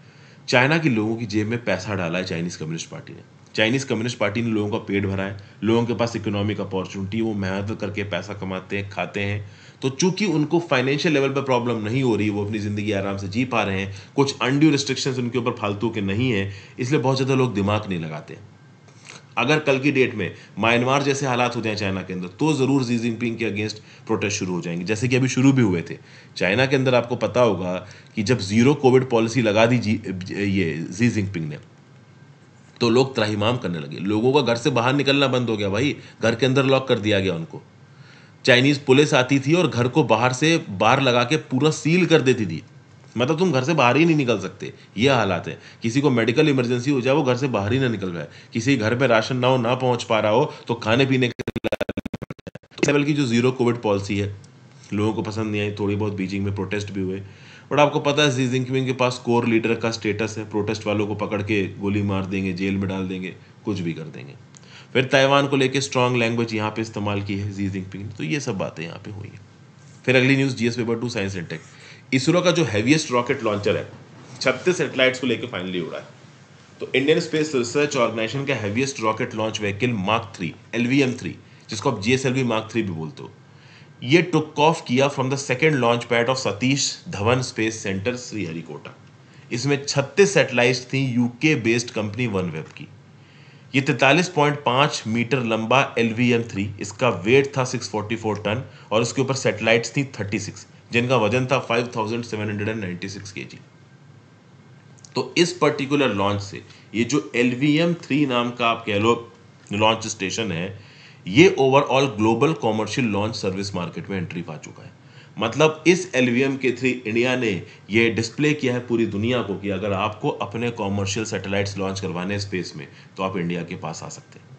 [SPEAKER 1] चाइना के लोगों की जेब में पैसा डाला है चाइनीज़ कम्युनिस्ट पार्टी ने चाइनीज़ कम्युनिस्ट पार्टी ने लोगों का पेट भरा है लोगों के पास इकोनॉमिक अपॉर्चुनिटी वो मेहनत करके पैसा कमाते हैं खाते हैं तो चूंकि उनको फाइनेंशियल लेवल पर प्रॉब्लम नहीं हो रही वो अपनी ज़िंदगी आराम से जी पा रहे हैं कुछ अनड्यू रिस्ट्रिक्शन उनके ऊपर फालतू के नहीं है इसलिए बहुत ज़्यादा लोग दिमाग नहीं लगाते अगर कल की डेट में म्यांमार जैसे हालात होते हैं चाइना के अंदर तो ज़रूर जी जिनपिंग के अगेंस्ट प्रोटेस्ट शुरू हो जाएंगे जैसे कि अभी शुरू भी हुए थे चाइना के अंदर आपको पता होगा कि जब ज़ीरो कोविड पॉलिसी लगा दी जी ये जी जिनपिंग ने तो लोग त्राहिमाम करने लगे लोगों का घर से बाहर निकलना बंद हो गया भाई घर के अंदर लॉक कर दिया गया उनको चाइनीज पुलिस आती थी और घर को बाहर से बाहर लगा के पूरा सील कर देती थी मतलब तुम घर से बाहर ही नहीं निकल सकते ये हालात है किसी को मेडिकल इमरजेंसी हो जाए वो घर से बाहर ही ना निकल रहा है किसी घर में राशन ना हो ना पहुंच पा रहा हो तो खाने पीने के लेवल की जो जीरो कोविड पॉलिसी है लोगों को पसंद नहीं आई थोड़ी बहुत बीजिंग में प्रोटेस्ट भी हुए बट आपको पता है जी जिंकविंग के पास कोर लीडर का स्टेटस है प्रोटेस्ट वालों को पकड़ के गोली मार देंगे जेल में डाल देंगे कुछ भी कर देंगे फिर ताइवान को लेकर स्ट्रांग लैंग्वेज यहाँ पे इस्तेमाल की है जी जिंगपिंग ने तो ये सब बातें यहाँ पे हुई हैं फिर अगली news G S paper two science and tech ISRO का जो हैवीएस्ट रॉकेट लॉन्चर है छत्तीस सेटेलाइट्स को लेकर फाइनली उड़ा है तो इंडियन स्पेस रिसर्च ऑर्गेनाइजेशन का heaviest rocket launch vehicle mark three L V M three जिसको आप G S L V mark three भी बोलते हो ये टुक ऑफ किया from the second launch pad of Satish Dhawan Space Centre Sriharikota इसमें 36 सैटेलाइट थी UK based company OneWeb की ये 43.5 मीटर लंबा एल वी एम थ्री इसका वेट था 644 टन और उसके ऊपर सैटेलाइट्स थी 36 जिनका वजन था 5,796 केजी तो इस पर्टिकुलर लॉन्च से ये जो एल वी एम थ्री नाम का आप कह लो लॉन्च स्टेशन है ये overall global commercial launch service market में एंट्री पा चुका है मतलब इस एल के थ्री इंडिया ने ये डिस्प्ले किया है पूरी दुनिया को कि अगर आपको अपने कॉमर्शियल सैटेलाइट्स लॉन्च करवाने स्पेस में तो आप इंडिया के पास आ सकते हैं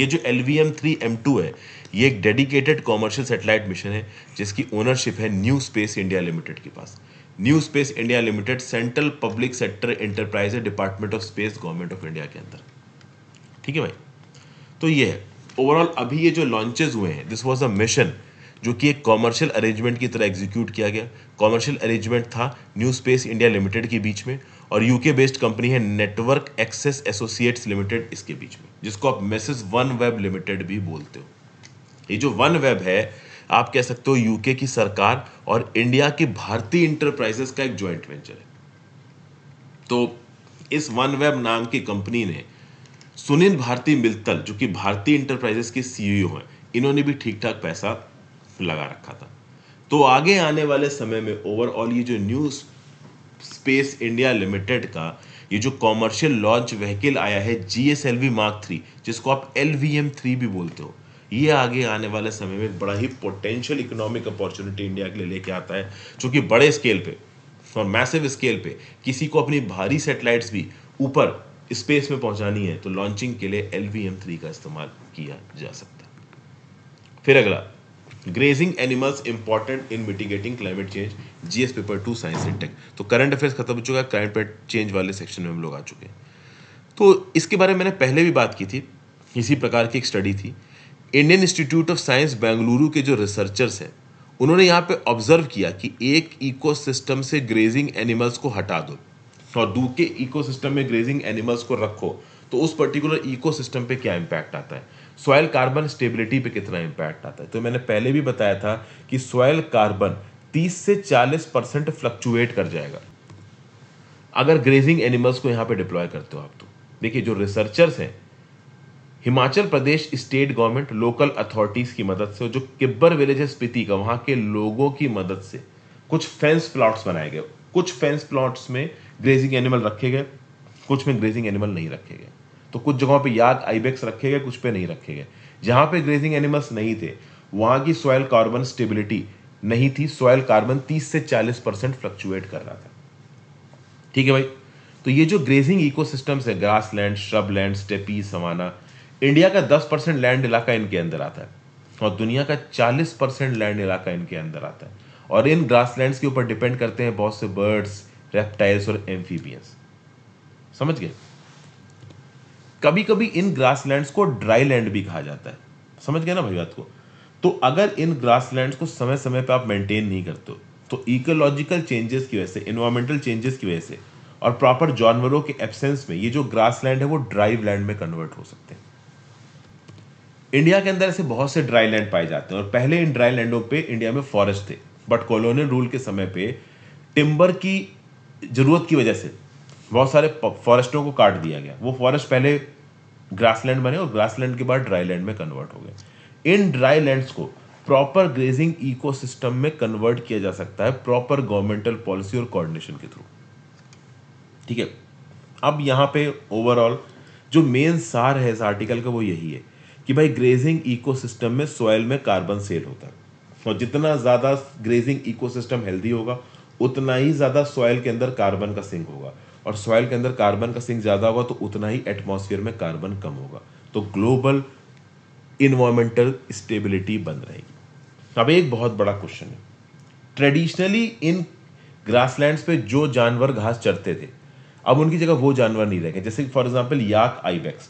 [SPEAKER 1] ये जो L V M three M two है ये एक डेडिकेटेड कॉमर्शियल सेटेलाइट मिशन है जिसकी ओनरशिप है न्यू स्पेस इंडिया लिमिटेड के पास new space India limited central public sector enterprise department of space government of India के अंदर ठीक है भाई तो ये है ओवरऑल अभी ये जो लॉन्चेज हुए हैं दिस वॉज अ मिशन जो कि एक कॉमर्शियल अरेंजमेंट की तरह एग्जीक्यूट किया गया कॉमर्शियल अरेंजमेंट था न्यू स्पेस इंडिया लिमिटेड के बीच में और यूके बेस्ड कंपनी है नेटवर्क एक्सेस एसोसिएट्स लिमिटेड इसके बीच में जिसको आप मेसेज वन वेब लिमिटेड भी बोलते हो ये जो वन वेब है आप कह सकते हो यूके की सरकार और इंडिया की भारतीय इंटरप्राइजेस का एक ज्वाइंट वेंचर है तो इस वन वेब नाम की कंपनी ने सुनील भारती मिलतल जो कि भारतीय इंटरप्राइजेस के सीईओ e हैं इन्होंने भी ठीक ठाक पैसा लगा रखा था तो आगे आने वाले समय में ओवरऑल ये जो न्यू स्पेस इंडिया लिमिटेड का ये जो कॉमर्शियल लॉन्च व्हीकल आया है G S L V mark three जिसको आप एल वी एम थ्री भी बोलते हो ये आगे आने वाले समय में बड़ा ही पोटेंशियल इकोनॉमिक अपॉर्चुनिटी इंडिया के लिए लेके आता है जो बड़े स्केल पे और मैसिव स्केल पे किसी को अपनी भारी सेटेलाइट्स भी ऊपर स्पेस में पहुंचानी है तो लॉन्चिंग के लिए एल थ्री का इस्तेमाल किया जा सकता है फिर अगला grazing animals important in mitigating climate change GS paper two science and tech तो करंट अफेयर्स खत्म हो चुका है क्लाइमेट चेंज वाले सेक्शन में हम लोग आ चुके हैं तो इसके बारे में मैंने पहले भी बात की थी इसी प्रकार की एक स्टडी थी Indian Institute of Science Bengaluru के जो रिसर्चर्स हैं उन्होंने यहाँ पे ऑब्जर्व किया कि एक इकोसिस्टम से ग्रेजिंग एनिमल्स को हटा दो और दूध के इको में ग्रेजिंग एनिमल्स को रखो तो उस पर्टिकुलर इको पे क्या इम्पैक्ट आता है सॉयल कार्बन स्टेबिलिटी पे कितना इम्पैक्ट आता है तो मैंने पहले भी बताया था कि सॉयल कार्बन 30 से 40 परसेंट फ्लक्चुएट कर जाएगा अगर ग्रेजिंग एनिमल्स को यहाँ पे डिप्लॉय करते हो आप तो देखिए जो रिसर्चर्स हैं Himachal Pradesh state government local authorities की मदद से जो किब्बर विलेज है स्पीति का वहां के लोगों की मदद से कुछ फेंस प्लॉट्स बनाए गए कुछ फेंस प्लॉट्स में ग्रेजिंग एनिमल रखे गए कुछ में ग्रेजिंग एनिमल नहीं रखे गए तो कुछ जगहों पे याक आईबेक्स रखे गए कुछ पे नहीं रखे गए जहां पे ग्रेजिंग एनिमल्स नहीं थे वहां की सॉयल कार्बन स्टेबिलिटी नहीं थी सॉयल कार्बन 30 से 40 परसेंट फ्लक्चुएट कर रहा था ठीक है भाई तो ये जो ग्रेजिंग इकोसिस्टम्स है grassland shrubland steppe समाना इंडिया का 10 परसेंट लैंड इलाका इनके अंदर आता है और दुनिया का 40 परसेंट लैंड इलाका इनके अंदर आता है और इन ग्रास लैंड के ऊपर डिपेंड करते हैं बहुत से बर्ड्स रेप्टाइल्स और एम्फीबियंस समझ गए कभी कभी इन ग्रासलैंड्स को ड्राई लैंड भी कहा जाता है समझ गए ना भाई बात को तो अगर इन ग्रासलैंड्स को समय समय पर आप मेंटेन नहीं करते तो इकोलॉजिकल चेंजेस की वजह से इन्वायरमेंटल चेंजेस की वजह से और प्रॉपर जानवरों के एब्सेंस में ये जो ग्रास लैंड है वो ड्राई लैंड में कन्वर्ट हो सकते हैं इंडिया के अंदर ऐसे बहुत से ड्राई लैंड पाए जाते हैं और पहले इन ड्राई लैंडों पे इंडिया में फॉरेस्ट थे बट कॉलोनियल रूल के समय पे टिम्बर की ज़रूरत की वजह से बहुत सारे फॉरेस्टों को काट दिया गया वो फॉरेस्ट पहले ग्रासलैंड बने और ग्रासलैंड के बाद ड्राई लैंड में कन्वर्ट हो गए इन ड्राई लैंड्स को प्रॉपर ग्रेजिंग इकोसिस्टम में कन्वर्ट किया जा सकता है प्रॉपर गवर्नमेंटल पॉलिसी और कोऑर्डिनेशन के थ्रू ठीक है अब यहाँ पे ओवरऑल जो मेन सार है इस आर्टिकल का वो यही है कि भाई ग्रेजिंग इकोसिस्टम में सॉयल में कार्बन सेल होता है और जितना ज़्यादा ग्रेजिंग इकोसिस्टम हेल्दी होगा उतना ही ज़्यादा सॉयल के अंदर कार्बन का सिंक होगा और सॉयल के अंदर कार्बन का सिंक ज़्यादा होगा तो उतना ही एटमोसफियर में कार्बन कम होगा तो ग्लोबल इन्वायरमेंटल स्टेबिलिटी बन रहेगी अब एक बहुत बड़ा क्वेश्चन है ट्रेडिशनली इन ग्रासलैंड्स पे जो जानवर घास चरते थे अब उनकी जगह वो जानवर नहीं रह गए जैसे for example yak ibex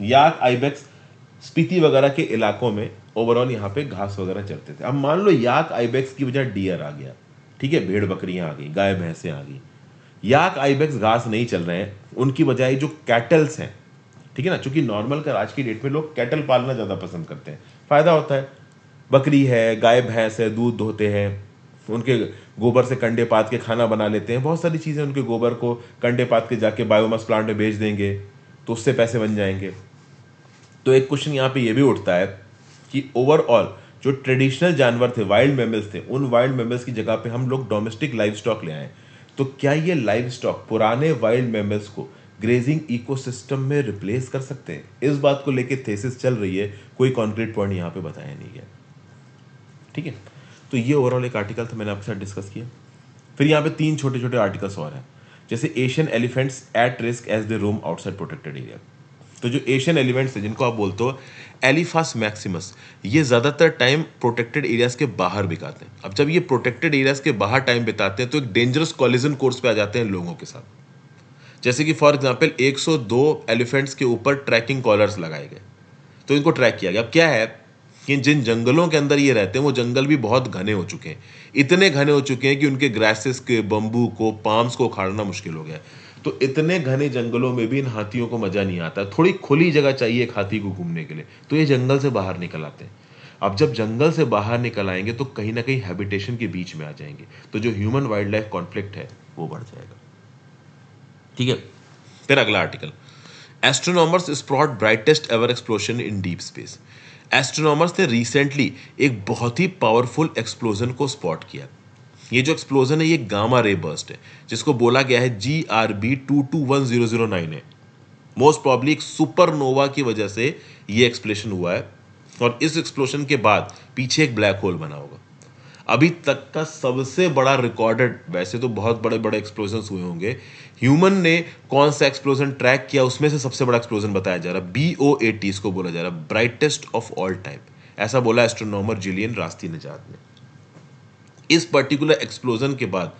[SPEAKER 1] yak ibex Spiti वगैरह के इलाकों में ओवरऑल यहाँ पे घास वगैरह चरते थे अब मान लो याक आईबैक्स की वजह डियर आ गया ठीक है भेड़ बकरियां आ गई गाय भैंसें आ गई याक आईबेक्स घास नहीं चल रहे हैं उनकी बजाय जो कैटल्स हैं ठीक है ना चूंकि नॉर्मल कर आज की डेट में लोग कैटल पालना ज़्यादा पसंद करते हैं फ़ायदा होता है बकरी है गाय भैंस है दूध धोते हैं उनके गोबर से कंडे पात के खाना बना लेते हैं बहुत सारी चीज़ें उनके गोबर को कंडे पात के जाके बायोमास प्लांट में बेच देंगे तो उससे पैसे बन जाएंगे तो एक क्वेश्चन यहाँ पे ये भी उठता है कि ओवरऑल जो ट्रेडिशनल जानवर थे वाइल्ड मेमल्स थे उन वाइल्ड मेमल्स की जगह पे हम लोग डोमेस्टिक लाइव स्टॉक ले आए तो क्या ये लाइव स्टॉक पुराने वाइल्ड मेमल्स को ग्रेजिंग इकोसिस्टम में रिप्लेस कर सकते हैं इस बात को लेके थेसिस चल रही है कोई कॉन्क्रीट पॉइंट यहाँ पे बताया नहीं गया ठीक है तो ये ओवरऑल एक आर्टिकल था मैंने आपके साथ डिस्कस किया फिर यहाँ पे तीन छोटे छोटे आर्टिकल्स और हैं जैसे Asian elephants at risk as they roam outside protected area तो जो एशियन एलिफेंट्स है जिनको आप बोलते हो एलिफास मैक्सिमस ये ज़्यादातर टाइम प्रोटेक्टेड एरियाज के बाहर बिताते हैं अब जब ये प्रोटेक्टेड एरियाज के बाहर टाइम बिताते हैं तो एक डेंजरस कॉलिजन कोर्स पे आ जाते हैं लोगों के साथ जैसे कि फॉर एग्जाम्पल 102 एलिफेंट्स के ऊपर ट्रैकिंग कॉलर्स लगाए गए तो इनको ट्रैक किया गया अब क्या है कि जिन जंगलों के अंदर ये रहते हैं वो जंगल भी बहुत घने हो चुके हैं इतने घने हो चुके हैं कि उनके ग्रासेस के बम्बू को पाम्स को उखाड़ना मुश्किल हो गया है तो इतने घने जंगलों में भी इन हाथियों को मजा नहीं आता थोड़ी खुली जगह चाहिए एक हाथी को घूमने के लिए तो ये जंगल से बाहर निकल आते हैं अब जब जंगल से बाहर निकल आएंगे तो कहीं ना कहीं हैबिटेशन के बीच में आ जाएंगे तो जो ह्यूमन वाइल्ड लाइफ कॉन्फ्लिक्ट है वो बढ़ जाएगा ठीक है फिर अगला article astronomers spot brightest ever explosion in deep space astronomers ने रिसेंटली एक बहुत ही पावरफुल एक्सप्लोजन को स्पॉट किया ये जो एक्सप्लोजन है ये गामा रे बर्स्ट है जिसको बोला गया है G R B two two one zero zero nine है मोस्ट प्रॉब्ली एक सुपरनोवा की वजह से ये एक्सप्लेशन हुआ है और इस एक्सप्लोशन के बाद पीछे एक ब्लैक होल बना होगा अभी तक का सबसे बड़ा रिकॉर्डेड वैसे तो बहुत बड़े बड़े एक्सप्लोजन हुए होंगे ह्यूमन ने कौन सा एक्सप्लोजन ट्रैक किया उसमें से सबसे बड़ा एक्सप्लोजन बताया जा रहा है बी ओ ए टी इसको बोला जा रहा है ब्राइटेस्ट ऑफ ऑल टाइम ऐसा बोला एस्ट्रोनॉमर जिलियन रास्ती निजात ने इस पर्टिकुलर एक्सप्लोजन के बाद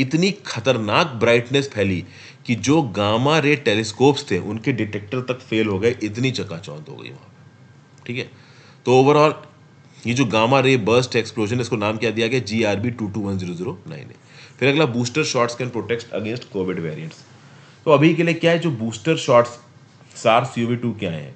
[SPEAKER 1] इतनी खतरनाक ब्राइटनेस फैली कि जो गामा रे टेलीस्कोप्स थे उनके डिटेक्टर तक फेल हो गए इतनी चकाचौंध हो गई वहाँ पर ठीक है तो ओवरऑल ये जो गामा रे बर्स्ट एक्सप्लोजन इसको नाम क्या दिया गया G R B two two one zero zero nine फिर अगला booster shots can protect against covid variants तो अभी के लिए क्या है जो booster shots SARS CoV two क्या है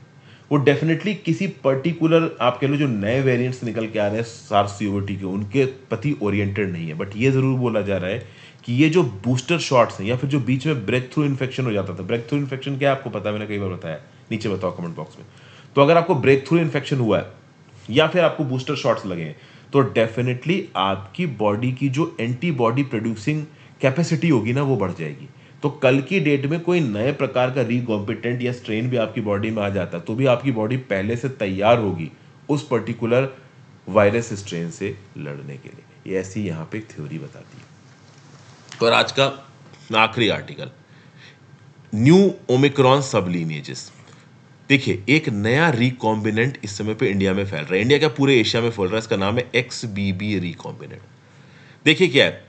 [SPEAKER 1] वो डेफिनेटली किसी पर्टिकुलर आप कह लो जो नए वेरिएंट्स निकल के आ रहे हैं सार्स सीओटी के उनके प्रति ओरिएंटेड नहीं है बट ये ज़रूर बोला जा रहा है कि ये जो बूस्टर शॉट्स हैं या फिर जो बीच में ब्रेक थ्रू इन्फेक्शन हो जाता था ब्रेक थ्रू इन्फेक्शन क्या आपको पता मैंने कई बार बताया नीचे बताओ कमेंट बॉक्स में तो अगर आपको ब्रेक थ्रू इन्फेक्शन हुआ है या फिर आपको बूस्टर शॉट्स लगे हैं तो डेफिनेटली आपकी बॉडी की जो एंटीबॉडी प्रोड्यूसिंग कैपेसिटी होगी ना वो बढ़ जाएगी तो कल की डेट में कोई नए प्रकार का रिकॉम्पिटेंट या स्ट्रेन भी आपकी बॉडी में आ जाता तो भी आपकी बॉडी पहले से तैयार होगी उस पर्टिकुलर वायरस स्ट्रेन से लड़ने के लिए ये ऐसी यहाँ पे थ्योरी बताती है और आज का आखिरी आर्टिकल न्यू ओमिक्रॉन सब लीनियजेस देखिए एक नया रिकॉम्बिनेंट इस समय पे इंडिया में फैल रहा है इंडिया क्या पूरे एशिया में फैल रहा है इसका नाम है एक्स बी बी रिकॉम्बिनेंट देखिए क्या है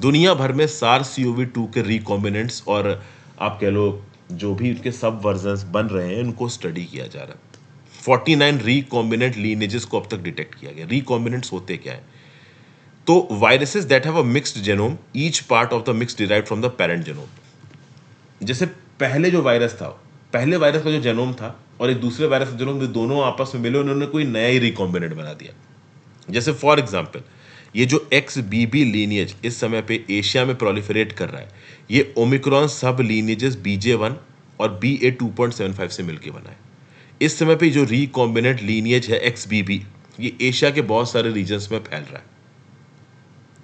[SPEAKER 1] दुनिया भर में सार सी टू के रिकॉम्बिनेंट्स और आप कह लो जो भी उनके सब वर्जन बन रहे हैं उनको स्टडी किया जा रहा है नाइन रिकॉम्बिनेंट लीनेजेस को अब तक डिटेक्ट किया गया रिकॉम्बिनेंट्स होते क्या है तो viruses that have a mixed genome each part of the mix derive from the parent genome जैसे पहले जो वायरस था पहले वायरस का जो जेनोम था और एक दूसरे वायरस का जेनोम दोनों आपस में मिले उन्होंने कोई नया ही रिकॉम्बिनेंट बना दिया जैसे फॉर एग्जाम्पल ये जो एक्स बी बी लीनियज इस समय पे एशिया में प्रोलिफरेट कर रहा है ये Omicron sub lineages B J one और B A two point seven five से मिलकर बना है इस समय पे जो रिकॉम्बिनेट लीनियज है एक्स बी बी ये एशिया के बहुत सारे रीजन्स में फैल रहा है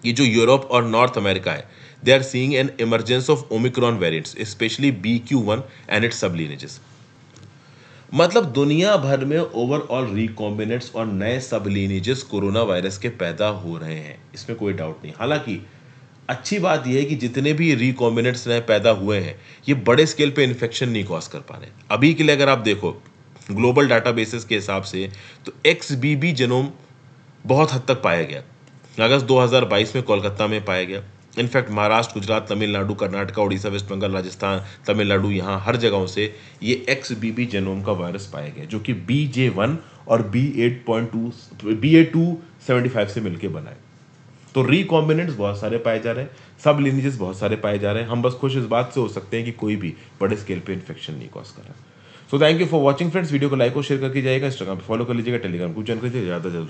[SPEAKER 1] ये जो यूरोप और नॉर्थ अमेरिका है they are seeing an emergence of Omicron variant especially B Q one and its sub lineages मतलब दुनिया भर में ओवरऑल रिकॉम्बिनेट्स और नए सब लीनेजेस कोरोना वायरस के पैदा हो रहे हैं इसमें कोई डाउट नहीं हालांकि अच्छी बात यह है कि जितने भी रिकॉम्बिनेट्स नए पैदा हुए हैं ये बड़े स्केल पे इन्फेक्शन नहीं कॉज कर पा रहे अभी के लिए अगर आप देखो ग्लोबल डाटा के हिसाब से तो एक्स बी बी जनोम बहुत हद तक पाया गया अगस्त 2022 में कोलकाता में पाया गया इनफैक्ट महाराष्ट्र गुजरात तमिलनाडु कर्नाटका उड़ीसा वेस्ट बंगाल राजस्थान तमिलनाडु यहाँ हर जगहों से ये एक्स बी जेनोम का वायरस पाया गया जो कि बी जे वन और B eight point two B A two seventy five से मिलकर बनाए तो रिकॉम्बिनेंट्स बहुत सारे पाए जा रहे हैं सब लिनेजेस बहुत सारे पाए जा रहे हैं हम बस खुश इस बात से हो सकते हैं कि कोई भी बड़े स्केल पर इन्फेक्शन नहीं कॉज कर रहा so thank you for watching friends video को लाइक और शेयर करके जाएगा इंस्टाग्राम पर फॉलो कर लीजिएगा टेलीग्राम को जानकारी ज़्यादा जल्द